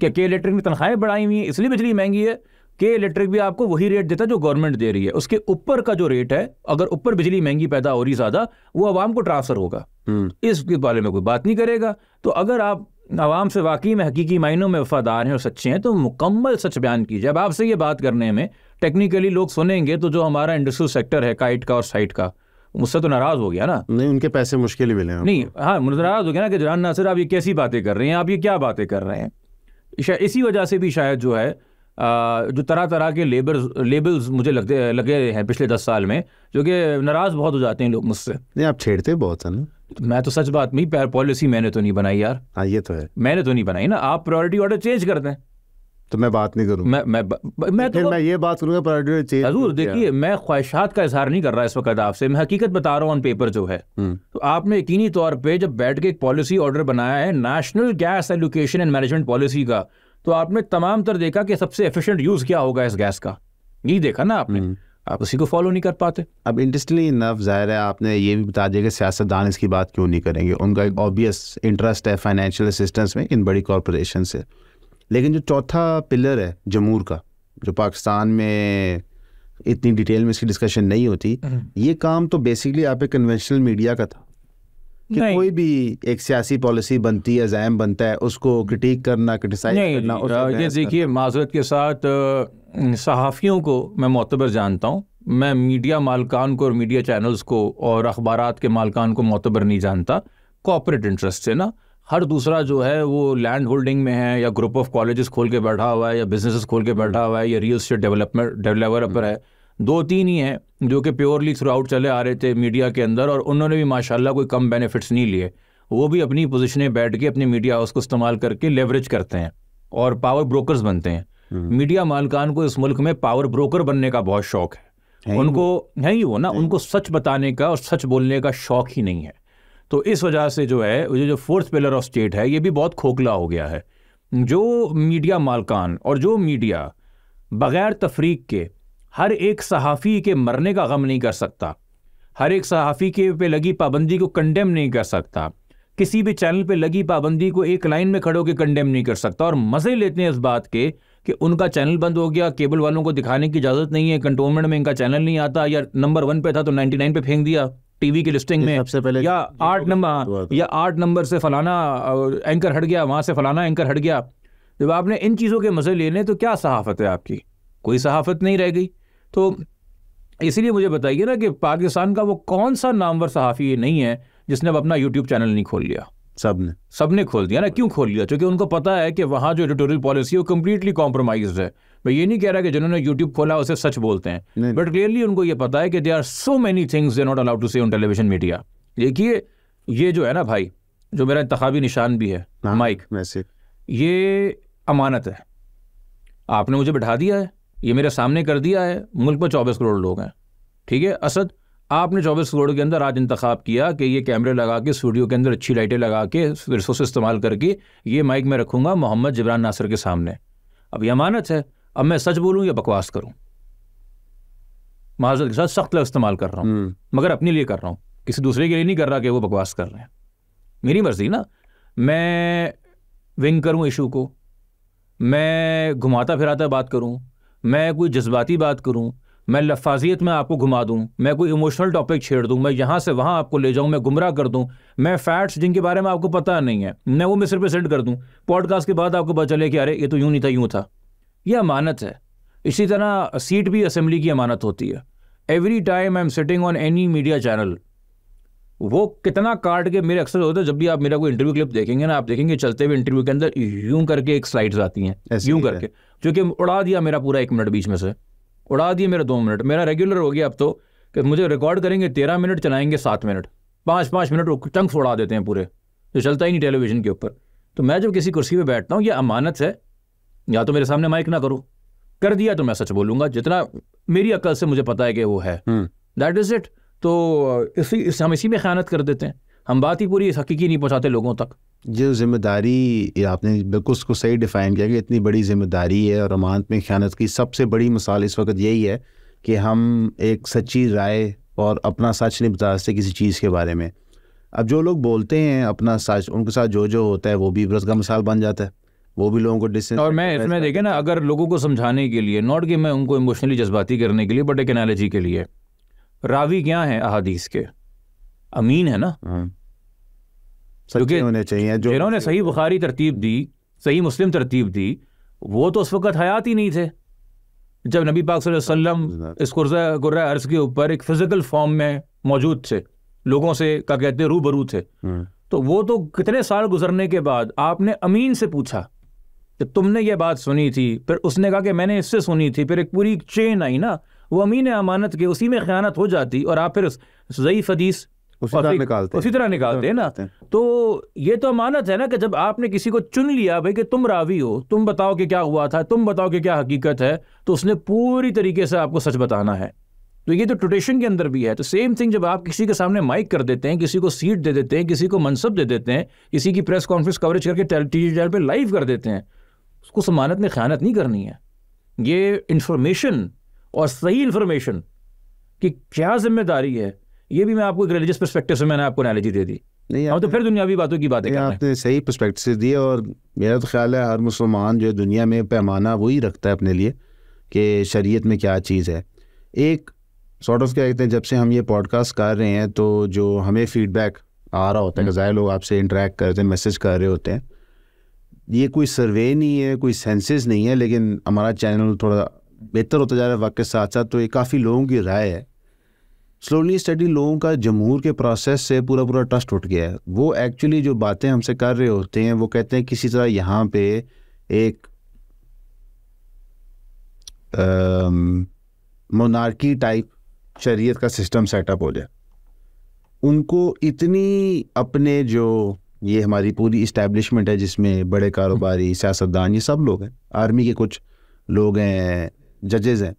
क्या के इलेक्ट्रिक ने तनख्वाहें बढ़ाई हुई हैं इसलिए बिजली महंगी है के इलेक्ट्रिक भी आपको वही रेट देता है जो गवर्नमेंट दे रही है उसके ऊपर का जो रेट है अगर ऊपर बिजली महंगी पैदा हो रही ज़्यादा वो आवाम को ट्रांसफ़र होगा हम्म। इस बारे में कोई बात नहीं करेगा तो अगर आप आवाम से वाकई में हकीकी मायनों में वफादार हैं और सच्चे हैं तो मुकम्मल सच बयान कीजिए अब आपसे ये बात करने में टेक्निकली लोग सुनेंगे तो जो हमारा इंडस्ट्रियल सेक्टर है काइट का और साइट का मुझसे तो नाराज हो गया ना नहीं उनके पैसे मुश्किल ही मिले नहीं हाँ मुझे नाराज हो गया ना कि जहान नासिर आप ये कैसी बातें कर रहे हैं आप ये क्या बातें कर रहे हैं इसी वजह से भी शायद जो है जो तरह तरह के लेबर लेबल्स मुझे लगते लगे हैं पिछले दस साल में जो कि नाराज़ बहुत हो जाते हैं लोग मुझसे नहीं आप छेड़ते बहुत है मैं तो सच बात नहीं पॉलिसी मैंने तो नहीं बनाई यार हाँ ये तो है मैंने तो नहीं बनाई ना आप प्रायोरिटी ऑर्डर चेंज कर दें तो मैं बात नहीं करूँगा मैं मैं मैं तो मैं ये बात करूँगा प्रायोरिटी चेंज हजूर देखिए मैं ख्वाहिशात का इजहार नहीं कर रहा इस वक्त आपसे मैं हकीकत बता रहा हूँ ऑन पेपर जो है हम्म। तो आपने यकीनी तौर पे जब बैठ के एक पॉलिसी ऑर्डर बनाया है national gas allocation and management policy का तो आपने तमाम तर देखा कि सबसे एफिशिएंट यूज़ क्या होगा इस गैस का यही देखा ना आपने हम्म। आप उसी को फॉलो नहीं कर पाते अब इंटरेस्टिंगली इनफ जाहिर है आपने ये भी बता दिया कि सियासतदान इसकी बात क्यों नहीं करेंगे उनका एक ऑबियस इंटरेस्ट है फाइनेंशियल असिस्टेंस में इन बड़ी कॉरपोरेशन से लेकिन जो चौथा पिलर है जमूर का जो पाकिस्तान में इतनी डिटेल में इसकी डिस्कशन नहीं होती हम्म। ये काम तो बेसिकली आप एक कन्वेंशनल मीडिया का था कि कोई भी एक सियासी पॉलिसी बनती है जैम बनता है उसको क्रिटिक करना क्रिटिसाइज करना ये देखिए माजरत के साथ सहाफ़ियों को मैं मोतबर जानता हूँ मैं मीडिया मालकान को और मीडिया चैनल्स को और अखबार के मालकान को मोतबर नहीं जानता कॉपरेट इंटरेस्ट से ना हर दूसरा जो है वो लैंड होल्डिंग में है या ग्रुप ऑफ कॉलेजेस खोल के बैठा हुआ है या बिजनेसेस खोल के बैठा हुआ है या रियल स्टेट डेवलपमेंट डेवलपर है दो तीन ही हैं जो कि प्योरली थ्रू आउट चले आ रहे थे मीडिया के अंदर और उन्होंने भी माशाला कोई कम बेनिफिट्स नहीं लिए वो भी अपनी पोजिशनें बैठ के अपने मीडिया हाउस को इस्तेमाल करके लेवरेज करते हैं और पावर ब्रोकर्स बनते हैं मीडिया हम्म। मालकान को इस मुल्क में पावर ब्रोकर बनने का बहुत शौक है, उनको है ही वो ना उनको सच बताने का और सच बोलने का शौक ही नहीं है तो इस वजह से जो है जो फोर्थ पिलर ऑफ स्टेट है ये भी बहुत खोखला हो गया है जो मीडिया मालकान और जो मीडिया बग़ैर तफरीक के हर एक सहाफ़ी के मरने का गम नहीं कर सकता हर एक सहाफ़ी के पे लगी पाबंदी को कंडेम नहीं कर सकता किसी भी चैनल पे लगी पाबंदी को एक लाइन में खड़ो के कंडेम नहीं कर सकता और मज़े लेते हैं इस बात के कि उनका चैनल बंद हो गया केबल वालों को दिखाने की इजाज़त नहीं है कंटोनमेंट में इनका चैनल नहीं आता या नंबर वन पे था तो नाइन्टी नाइन पे फेंक दिया टीवी की लिस्टिंग में सबसे पहले या आठ नंबर या आठ नंबर से फलाना एंकर हट गया वहाँ से फलाना एंकर हट गया जब आपने इन चीज़ों के मज़े लेने तो क्या सहाफ़त है आपकी कोई सहाफ़त नहीं रह गई तो इसीलिए मुझे बताइए ना कि पाकिस्तान का वो कौन सा नामवर सहाफ़ी नहीं है जिसने अब अपना यूट्यूब चैनल नहीं खोल लिया सब ने सब ने खोल दिया ना क्यों खोल लिया क्योंकि उनको पता है कि वहाँ जो एडिटोरियल पॉलिसी है वो कम्प्लीटली कॉम्प्रोमाइज है मैं ये नहीं कह रहा कि जिन्होंने यूट्यूब खोला उसे सच बोलते हैं बट क्लियरली उनको ये पता है कि they are so many things they not allowed to say on television media देखिए ये जो है ना भाई जो मेरा इंतबी निशान भी है हाँ, माइक वैसे ये अमानत है आपने मुझे बैठा दिया है ये मेरे सामने कर दिया है मुल्क में चौबीस करोड़ लोग हैं ठीक है असद आपने चौबीस करोड़ के अंदर आज इंतखब किया कि ये कैमरे लगा के स्टूडियो के अंदर अच्छी लाइटें लगा के रिसोर्स इस्तेमाल करके ये माइक में रखूँगा मोहम्मद जबरान नासर के सामने अब यह अमानत है अब मैं सच बोलूँ या बकवास करूँ महाजत के साथ सख्त इस्तेमाल कर रहा हूँ हम्म। मगर अपने लिए कर रहा हूँ किसी दूसरे के लिए नहीं कर रहा कि वो बकवास कर रहे हैं मेरी मर्जी ना मैं विंग करूँ इशू को मैं घुमाता फिराता बात करूँ मैं कोई जज्बाती बात करूँ मैं लफाजियत में आपको घुमा दूँ मैं कोई इमोशनल टॉपिक छेड़ दूँ मैं यहाँ से वहाँ आपको ले जाऊँ मैं गुमराह कर दूँ मैं फैक्ट्स जिनके बारे में आपको पता नहीं है मैं वो मिसरिप्रजेंट कर दूँ पॉडकास्ट के बाद आपको पता चले कि अरे ये तो यूँ नहीं था यूँ था यह अमानत है इसी तरह सीट भी असम्बली की अमानत होती है every time I am sitting on any media channel वो कितना काट के मेरे अक्सर होता है जब भी आप मेरा कोई इंटरव्यू क्लिप देखेंगे ना आप देखेंगे चलते हुए इंटरव्यू के अंदर यूं करके एक स्लाइड्स आती हैं यूं करके जो कि उड़ा दिया मेरा पूरा एक मिनट बीच में से उड़ा दिया मेरा दो मिनट मेरा रेगुलर हो गया अब तो कि मुझे रिकॉर्ड करेंगे तेरह मिनट चलाएंगे सात मिनट पाँच पाँच मिनट टंक उड़ा देते हैं पूरे जो चलता ही नहीं टेलीविजन के ऊपर तो मैं जब किसी कुर्सी पर बैठता हूँ यह अमानत है या तो मेरे सामने माइक ना करो कर दिया तो मैं सच बोलूँगा जितना मेरी अकल से मुझे पता है कि वो है दैट इज़ इट तो इसी इस हम इसी में ख़यानत कर देते हैं हम बात ही पूरी हकीकी नहीं पहुँचाते लोगों तक जो जिम्मेदारी आपने बिल्कुल उसको सही डिफ़ाइन किया कि इतनी बड़ी जिम्मेदारी है और अमानत में ख़यानत की सबसे बड़ी मिसाल इस वक्त यही है कि हम एक सच्ची राय और अपना सच नहीं बता सकते किसी चीज़ के बारे में अब जो लोग बोलते हैं अपना सच उनके साथ जो जो होता है वो भी इबरत का मिसाल बन जाता है वो भी लोगों को डिस और मैं इसमें देखें ना अगर लोगों को समझाने के लिए नॉट कि मैं उनको इमोशनली जज्बाती करने के लिए बट एक एनालॉजी के लिए रावी क्या है अहादीस के अमीन है ना हाँ। सच्चे होने चाहिए जो जिन्होंने सही बुखारी तरतीब दी सही मुस्लिम तरतीब दी वो तो उस वक़्त हयात ही नहीं थे जब नबी पाक वसल्लम इस कुर्जा अर्ज के ऊपर एक फिज़िकल फॉर्म में मौजूद थे लोगों से क्या कहते हैं रूबरू थे हाँ। तो वो तो कितने साल गुजरने के बाद आपने अमीन से पूछा कि तुमने ये बात सुनी थी फिर उसने कहा कि मैंने इससे सुनी थी फिर एक पूरी चेन आई ना वो अमीन अमानत के उसी में ख़यानत हो जाती और आप फिर ज़यीफ़ हदीस उसी तरह निकालते उसी तरह निकालते हैं ना तो ये तो अमानत है ना कि जब आपने किसी को चुन लिया भाई कि तुम रावी हो तुम बताओ कि क्या हुआ था तुम बताओ कि क्या हकीकत है तो उसने पूरी तरीके से आपको सच बताना है तो ये तो टोटेशन के अंदर भी है तो सेम थिंग जब आप किसी के सामने माइक कर देते हैं किसी को सीट दे देते हैं किसी को मनसब दे देते हैं किसी की प्रेस कॉन्फ्रेंस कवरेज करके वी चैनल पर लाइव कर देते हैं उसको समानत में ख्यानत नहीं करनी है ये इन्फॉर्मेशन और सही इन्फॉर्मेशन कि क्या जिम्मेदारी है ये भी मैं आपको एक रिलीजियस परस्पेक्टिव से मैंने आपको एनालॉजी दे दी नहीं हम तो फिर दुनियावी बातों की बात है आपने सही परस्पेक्टिव से दी और मेरा तो ख्याल है हर मुसलमान जो है दुनिया में पैमाना वही रखता है अपने लिए कि शरीयत में क्या चीज़ है एक सॉर्ट ऑफ क्या कहते हैं जब से हम ये पॉडकास्ट कर रहे हैं तो जो हमें फीडबैक आ रहा होता है हम्म। ज़ाहिर लोग आपसे इंटरेक्ट करते हैं मैसेज कर रहे होते हैं ये कोई सर्वे नहीं है कोई सेंसेस नहीं है लेकिन हमारा चैनल थोड़ा बेहतर होता जा रहा है वक्त के साथ साथ तो ये काफ़ी लोगों की राय है स्लोली स्टडी लोगों का जमूर के प्रोसेस से पूरा पूरा ट्रस्ट उठ गया है वो एक्चुअली जो बातें हमसे कर रहे होते हैं वो कहते हैं किसी तरह यहाँ पे एक मोनार्की टाइप शरीयत का सिस्टम सेटअप हो जाए उनको इतनी अपने जो ये हमारी पूरी इस्टेब्लिशमेंट है जिसमें बड़े कारोबारी सियासतदान ये सब लोग हैं आर्मी के कुछ लोग हैं जजेज़ हैं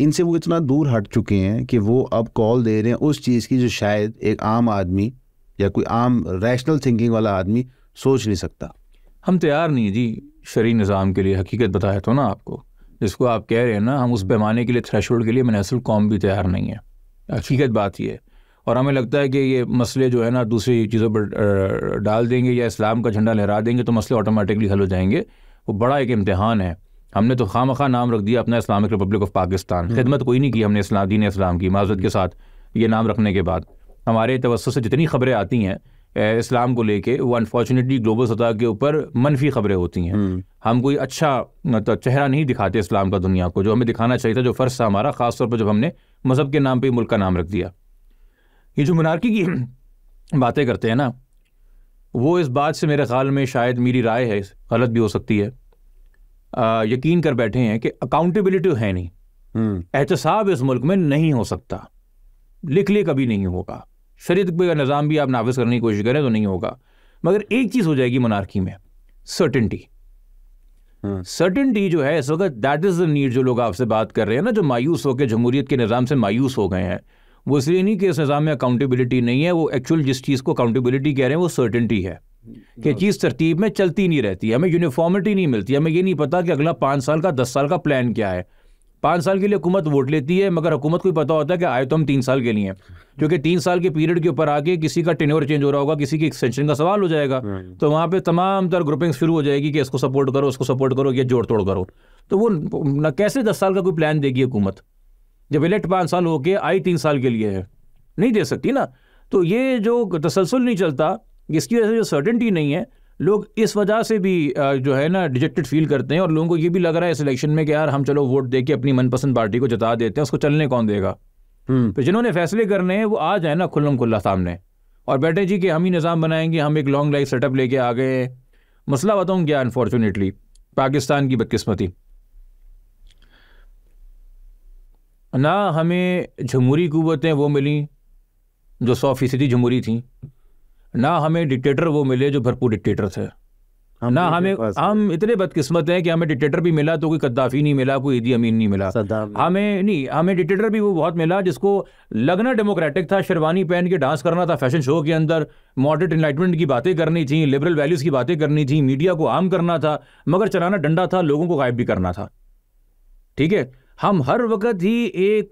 इनसे वो इतना दूर हट चुके हैं कि वो अब कॉल दे रहे हैं उस चीज़ की जो शायद एक आम आदमी या कोई आम रैशनल थिंकिंग वाला आदमी सोच नहीं सकता हम तैयार नहीं जी शरी निज़ाम के लिए हकीकत बताया तो ना आपको जिसको आप कह रहे हैं ना हम उस पैमाने के लिए थ्रेश के लिए मुनसल कौम भी तैयार नहीं है हकीकत बात यह है और हमें लगता है कि ये मसले जो है ना दूसरी चीज़ों पर डाल देंगे या इस्लाम का झंडा लहरा देंगे तो मसले ऑटोमेटिकली हल हो जाएंगे वो बड़ा एक इम्तहान है हमने तो खाम खा नाम रख दिया अपना इस्लामिक रिपब्लिक ऑफ पाकिस्तान हम्म। खिदमत कोई नहीं की हमने इस्लाम दीन इस्लाम की माजरत के साथ ये नाम रखने के बाद हमारे तवस्त से जितनी खबरें आती हैं इस्लाम को लेके वो अनफॉर्चुनेटली ग्लोबल सतह के ऊपर मनफी खबरें होती हैं हम्म। हम कोई अच्छा तो चेहरा नहीं दिखाते इस्लाम का दुनिया को जो हमें दिखाना चाहिए था जो फ़र्ज़ था हमारा ख़ासतौर पर जब हमने मज़हब के नाम पर मुल्क का नाम रख दिया ये जो मनारकी की बातें करते हैं ना वो इस बात से मेरे ख्याल में शायद मेरी राय है गलत भी हो सकती है यकीन कर बैठे हैं कि अकाउंटेबिलिटी है नहीं हम्म। एहतसाब इस मुल्क में नहीं हो सकता लिख लिए कभी नहीं होगा शरीत का निज़ाम भी आप नाफिज करने की कोशिश करें तो नहीं होगा मगर एक चीज़ हो जाएगी मनारकी में सर्टिनटी हम्म। सर्टिनटी जो है इस वक्त दैट इज़ द नीड जो लोग आपसे बात कर रहे हैं ना जो मायूस होकर जमहूरीत के निज़ाम से मायूस हो गए हैं वो इसलिए नहीं कि इस निज़ाम में अकाउंटेबिलिटी नहीं है वो एक्चुअल जिस चीज़ को अकाउंटेबिलिटी कह रहे हैं वो सर्टिनटी है कि चीज़ तरतीब में चलती नहीं रहती हमें यूनिफॉर्मिटी नहीं मिलती हमें ये नहीं पता कि अगला पाँच साल का दस साल का प्लान क्या है पाँच साल के लिए हुकूमत वोट लेती है मगर हुकूमत को पता होता है कि आए तो हम तीन साल के लिए क्योंकि तीन साल के पीरियड के ऊपर आके किसी का टेन्योर चेंज हो रहा होगा किसी की एक्सटेंशन का सवाल हो जाएगा हाँ। तो वहाँ पे तमाम तर ग्रुपिंग शुरू हो जाएगी कि इसको सपोर्ट करो उसको सपोर्ट करो ये जोड़ तोड़ करो तो वो ना कैसे दस साल का कोई प्लान देगी हुकूमत जब इलेक्ट पाँच साल होके आई तीन साल के लिए है नहीं दे सकती ना तो ये जो तसलसल नहीं चलता इसकी वजह से जो सर्टेंटी नहीं है लोग इस वजह से भी जो है ना डिजेक्टेड फील करते हैं और लोगों को ये भी लग रहा है इस इलेक्शन में कि यार हम चलो वोट दे के अपनी मनपसंद पार्टी को जता देते हैं उसको चलने कौन देगा हम्म। तो जिन्होंने फैसले करने हैं वो आ जाए ना खुल्लम खुल्ला सामने और बैठे जी कि हम ही निज़ाम बनाएंगे हम एक लॉन्ग लाइफ सेटअप लेके आ गए मसला बताऊँ क्या अनफॉर्चुनेटली पाकिस्तान की बदकस्मती ना हमें जमहूरी कुतें वो मिली जो सौ फीसदी जमहूरी थी ना हमें डिक्टेटर वो मिले जो भरपूर डिक्टेटर थे ना हमें हम इतने बदकिस्मत हैं कि हमें डिक्टेटर भी मिला तो कोई कद्दाफी नहीं मिला कोई ईदी अमीन नहीं मिला हमें नहीं हमें डिक्टेटर भी वो बहुत मिला जिसको लगना डेमोक्रेटिक था शेरवानी पहन के डांस करना था फैशन शो के अंदर मॉडर्ट इनलाइटमेंट की बातें करनी थी लिबरल वैल्यूज़ की बातें करनी थी मीडिया को आम करना था मगर चलाना डंडा था लोगों को गायब भी करना था ठीक है हम हर वक्त ही एक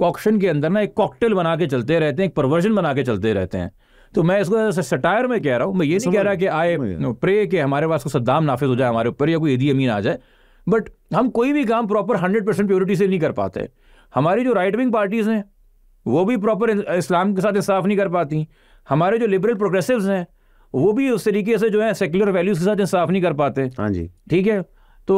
कॉक्शन के अंदर ना एक कॉकटेल बना के चलते रहते हैं एक परवर्जन बना के चलते रहते हैं तो मैं इसको सटायर में कह रहा हूँ मैं ये नहीं कह रहा कि आए प्रे के हमारे पास सद्दाम नाफिज हो जाए हमारे ऊपर या कोई यदि अमीन आ जाए बट हम कोई भी काम प्रॉपर हंड्रेड परसेंट प्योरिटी से नहीं कर पाते हमारी जो राइट विंग पार्टीज़ हैं वो भी प्रॉपर इस्लाम के साथ इंसाफ नहीं कर पाती हमारे जो लिबरल प्रोग्रेसिव हैं वो भी उस तरीके से जो है सेक्युलर वैल्यूज़ के साथ इंसाफ नहीं कर पाते हाँ जी ठीक है तो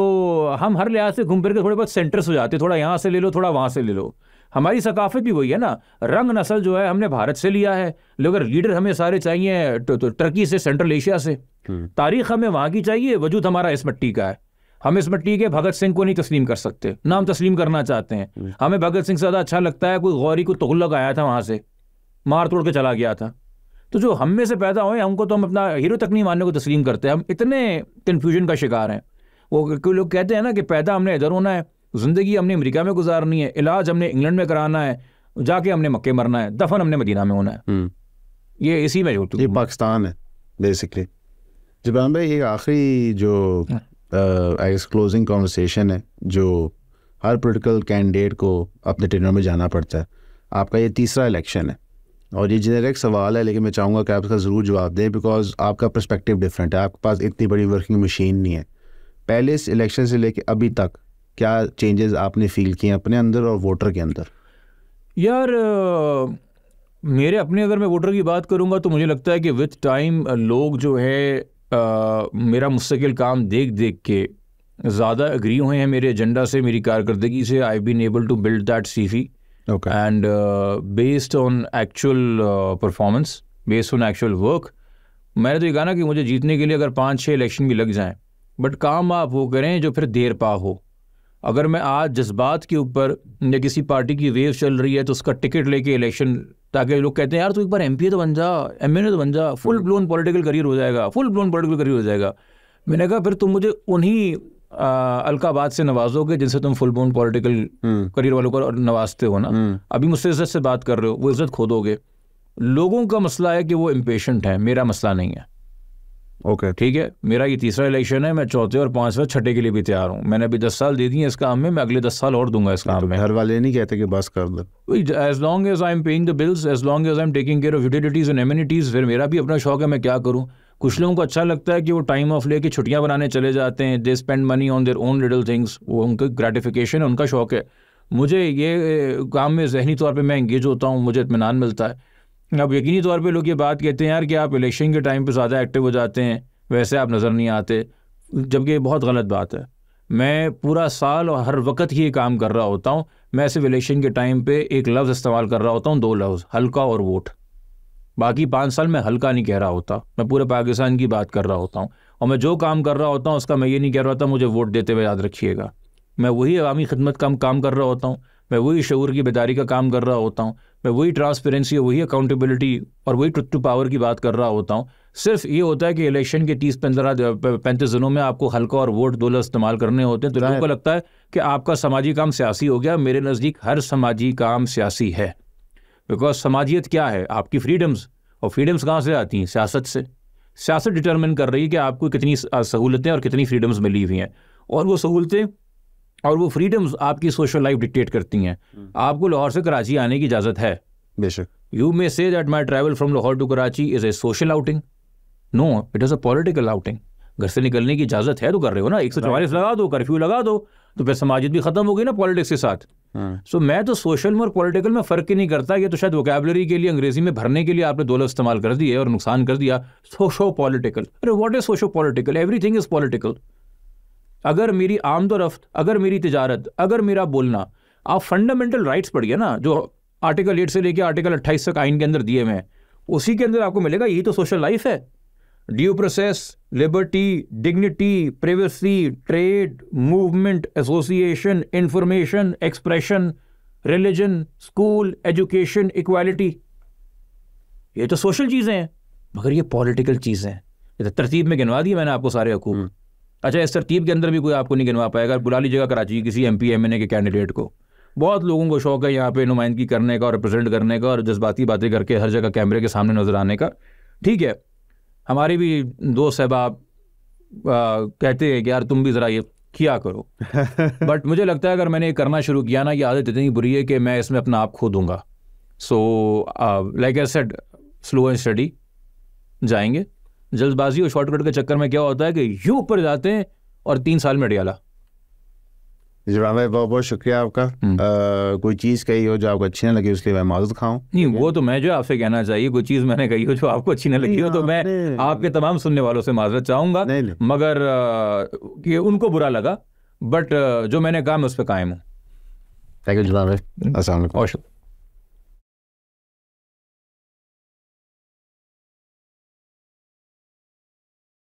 हम हर लिहाज से घूम फिर के थोड़े बहुत सेंटर्स हो जाते थोड़ा यहाँ से ले लो थोड़ा वहाँ से ले लो हमारी सकाफत भी वही है ना रंग नसल जो है हमने भारत से लिया है लेकिन लीडर हमें सारे चाहिए टर्की तो, तो से सेंट्रल एशिया से हम्म। तारीख हमें वहाँ की चाहिए वजूद हमारा इस मट्टी का है हम इस मट्टी के भगत सिंह को नहीं तस्लीम कर सकते ना हम तस्लीम करना चाहते हैं हम्म। हमें भगत सिंह से ज़्यादा अच्छा लगता है कोई गौरी को तुगलक आया था वहाँ से मार तोड़ के चला गया था तो जो हम में से पैदा हुए हमको तो हम अपना हीरो तक नहीं मानने को तस्लीम करते हैं हम इतने कन्फ्यूजन का शिकार हैं वो क्योंकि लोग कहते हैं ना कि पैदा हमने इधर होना है ज़िंदगी हमने अमेरिका में गुजारनी है इलाज हमने इंग्लैंड में कराना है जाके हमने मक्के मरना है दफन हमने मदीना में होना है हम्म। ये इसी में होती ये पाकिस्तान है बेसिकली जबान भाई ये आखिरी जो आई क्लोजिंग कॉन्वर्सेशन है जो हर पोलिटिकल कैंडिडेट को अपने टेनर में जाना पड़ता है आपका ये तीसरा इलेक्शन है और ये जेनेरिक सवाल है लेकिन मैं चाहूँगा कि आप इसका ज़रूर जवाब दें बिकॉज आपका पर्सपेक्टिव डिफरेंट है आपके पास इतनी बड़ी वर्किंग मशीन नहीं है पहले इस इलेक्शन से लेके अभी तक क्या चेंजेस आपने फील किए अपने अंदर और वोटर के अंदर यार मेरे अपने अगर मैं वोटर की बात करूंगा तो मुझे लगता है कि विथ टाइम लोग जो है आ, मेरा मुस्तकिल काम देख देख के ज़्यादा अग्री हुए हैं मेरे एजेंडा से मेरी कारकर्दगी से I been able to build that C V and based on actual performance based on actual work मैंने तो ये कहा ना कि मुझे जीतने के लिए अगर पाँच छः इलेक्शन भी लग जाएँ बट काम आप वो करें जो फिर देर पा हो अगर मैं आज जज्बात के ऊपर या किसी पार्टी की वेव चल रही है तो उसका टिकट लेके इलेक्शन ताकि लोग कहते हैं यार तू एक बार एम तो बन जा एम तो बन जा फुल ब्लोन पॉलिटिकल करियर हो जाएगा फुल ब्लोन पॉलिटिकल करियर हो जाएगा मैंने कहा फिर तुम मुझे उन्हीं अलकाबाद से नवाजोगे जिनसे तुम फुल ब्लोन पॉलिटिकल करियर वालों को नवाजते हो ना हम्म। अभी मुझसे इज्जत से बात कर रहे हो वो इज्जत खोदोगे लोगों का मसला है कि वो इम्पेशेंट है मेरा मसला नहीं है ओके ठीक है मेरा ये तीसरा इलेक्शन है मैं चौथे और पांचवें छठे के लिए भी तैयार हूँ मैंने अभी दस साल दे दी है इस काम में मैं अगले दस साल और दूंगा इस काम तो में घर वाले नहीं कहते कि बस कर दो as long as I am paying the bills as long as I am taking care of utilities and amenities फिर मेरा भी अपना शौक है मैं क्या करूँ कुछ लोगों को अच्छा लगता है कि वो टाइम ऑफ लेके छुट्टियाँ बनाने चले जाते हैं they spend money on their own little things वो उनका ग्रेटिफिकेशन है उनका शौक है मुझे ये काम में जहनी तौर पर मैं इंगेज होता हूँ मुझे इतमान मिलता है अब यकीनी तौर पे लोग ये बात कहते हैं यार कि आप इलेक्शन के टाइम पे ज़्यादा एक्टिव हो जाते हैं वैसे आप नज़र नहीं आते जबकि ये बहुत गलत बात है मैं पूरा साल और हर वक्त ही ये काम कर रहा होता हूँ मैं सिर्फ इलेक्शन के टाइम पे एक लफ्ज़ इस्तेमाल कर रहा होता हूँ दो लफ्ज़ हल्का और वोट बाकी पाँच साल मैं हल्का नहीं कह रहा होता मैं पूरे पाकिस्तान की बात कर रहा होता हूँ और मैं जो काम कर रहा होता हूँ उसका मैं ये नहीं कह रहा होता मुझे वोट देते हुए याद रखिएगा मैं वही अवामी खिदमत का काम कर रहा होता हूँ मैं वही शूर की बेदारी का काम कर रहा होता हूँ मैं वही ट्रांसपेरेंसी वही अकाउंटेबिलिटी और वही ट्रुथ टू पावर की बात कर रहा होता हूँ सिर्फ ये होता है कि इलेक्शन के तीस पंद्रह पैंतीस दिनों में आपको हल्का और वोट दो इस्तेमाल करने होते हैं तो लोगों को लगता है कि आपका समाजी काम सियासी हो गया मेरे नज़दीक हर समाजी काम सियासी है बिकॉज समाजियत क्या है आपकी फ्रीडम्स और फ्रीडम्स कहाँ से आती हैं सियासत से सियासत डिटर्मिन कर रही है कि आपको कितनी सहूलतें और कितनी फ्रीडम्स मिली हुई हैं और वो सहूलतें और वो फ्रीडम्स आपकी सोशल लाइफ डिक्टेट करती हैं हम्म। आपको लाहौर से कराची आने की इजाज़त है बेशक you may say that my travel from Lahore to Karachi is a social outing no it is a political outing घर से निकलने की इजाज़त है तो कर रहे हो ना एक सौ चवालीस लगा दो कर्फ्यू लगा दो तो फिर समाजित भी ख़त्म हो गई ना पॉलिटिक्स के साथ सो हाँ। मैं तो सोशल में और पॉलिटिकल में फ़र्क ही नहीं करता ये तो शायद वोकेबलरी के लिए अंग्रेजी में भरने के लिए आपने दौलत इस्तेमाल कर दी है और नुकसान कर दिया सोशो पॉलिटिकल अरे what is socio political every is political अगर मेरी आमदोरफ्त अगर मेरी तजारत अगर मेरा बोलना आप फंडामेंटल राइट्स पढ़िए ना जो आर्टिकल एट से लेकर आर्टिकल अट्ठाईस तक आइन के अंदर दिए हुए हैं उसी के अंदर आपको मिलेगा यही तो सोशल लाइफ है due process liberty dignity privacy trade movement association information expression religion school education equality ये तो सोशल चीज़ें हैं मगर ये पॉलिटिकल चीज़ें हैं ये तो तरतीब में गिनवा दिए मैंने आपको सारे हकूक अच्छा इस तरतीब के अंदर भी कोई आपको नहीं गिनवा पाएगा बुला लीजिएगा कराची किसी M P M N A के कैंडिडेट को बहुत लोगों को शौक है यहाँ पे नुमाइंदगी करने का और रिप्रेजेंट करने का और जज्बाती बातें करके हर जगह कैमरे के सामने नज़र आने का ठीक है हमारे भी दोस्त आप कहते हैं कि यार तुम भी ज़रा ये किया करो बट मुझे लगता है अगर मैंने ये करना शुरू किया ना ये आदत इतनी बुरी है कि मैं इसमें अपना आप खो दूंगा so like I said slow and steady जाएंगे जल्दबाजी और शॉर्टकट के चक्कर में क्या होता है कि यूं ऊपर जाते हैं और तीन साल में डियाला भाई बहुत बहुत शुक्रिया आपका हम्म। आ, कोई चीज़ कही हो जो आपको अच्छी ना लगी उसके लिए मैं माजत खाऊं नहीं वो तो मैं जो आपसे कहना चाहिए कोई चीज़ मैंने कही हो जो आपको अच्छी ना लगी हो तो मैं आपके तमाम सुनने वालों से माजरत चाहूँगा मगर ये उनको बुरा लगा बट जो मैंने कहा मैं उस पर कायम हूँ थैंक यू भाई असल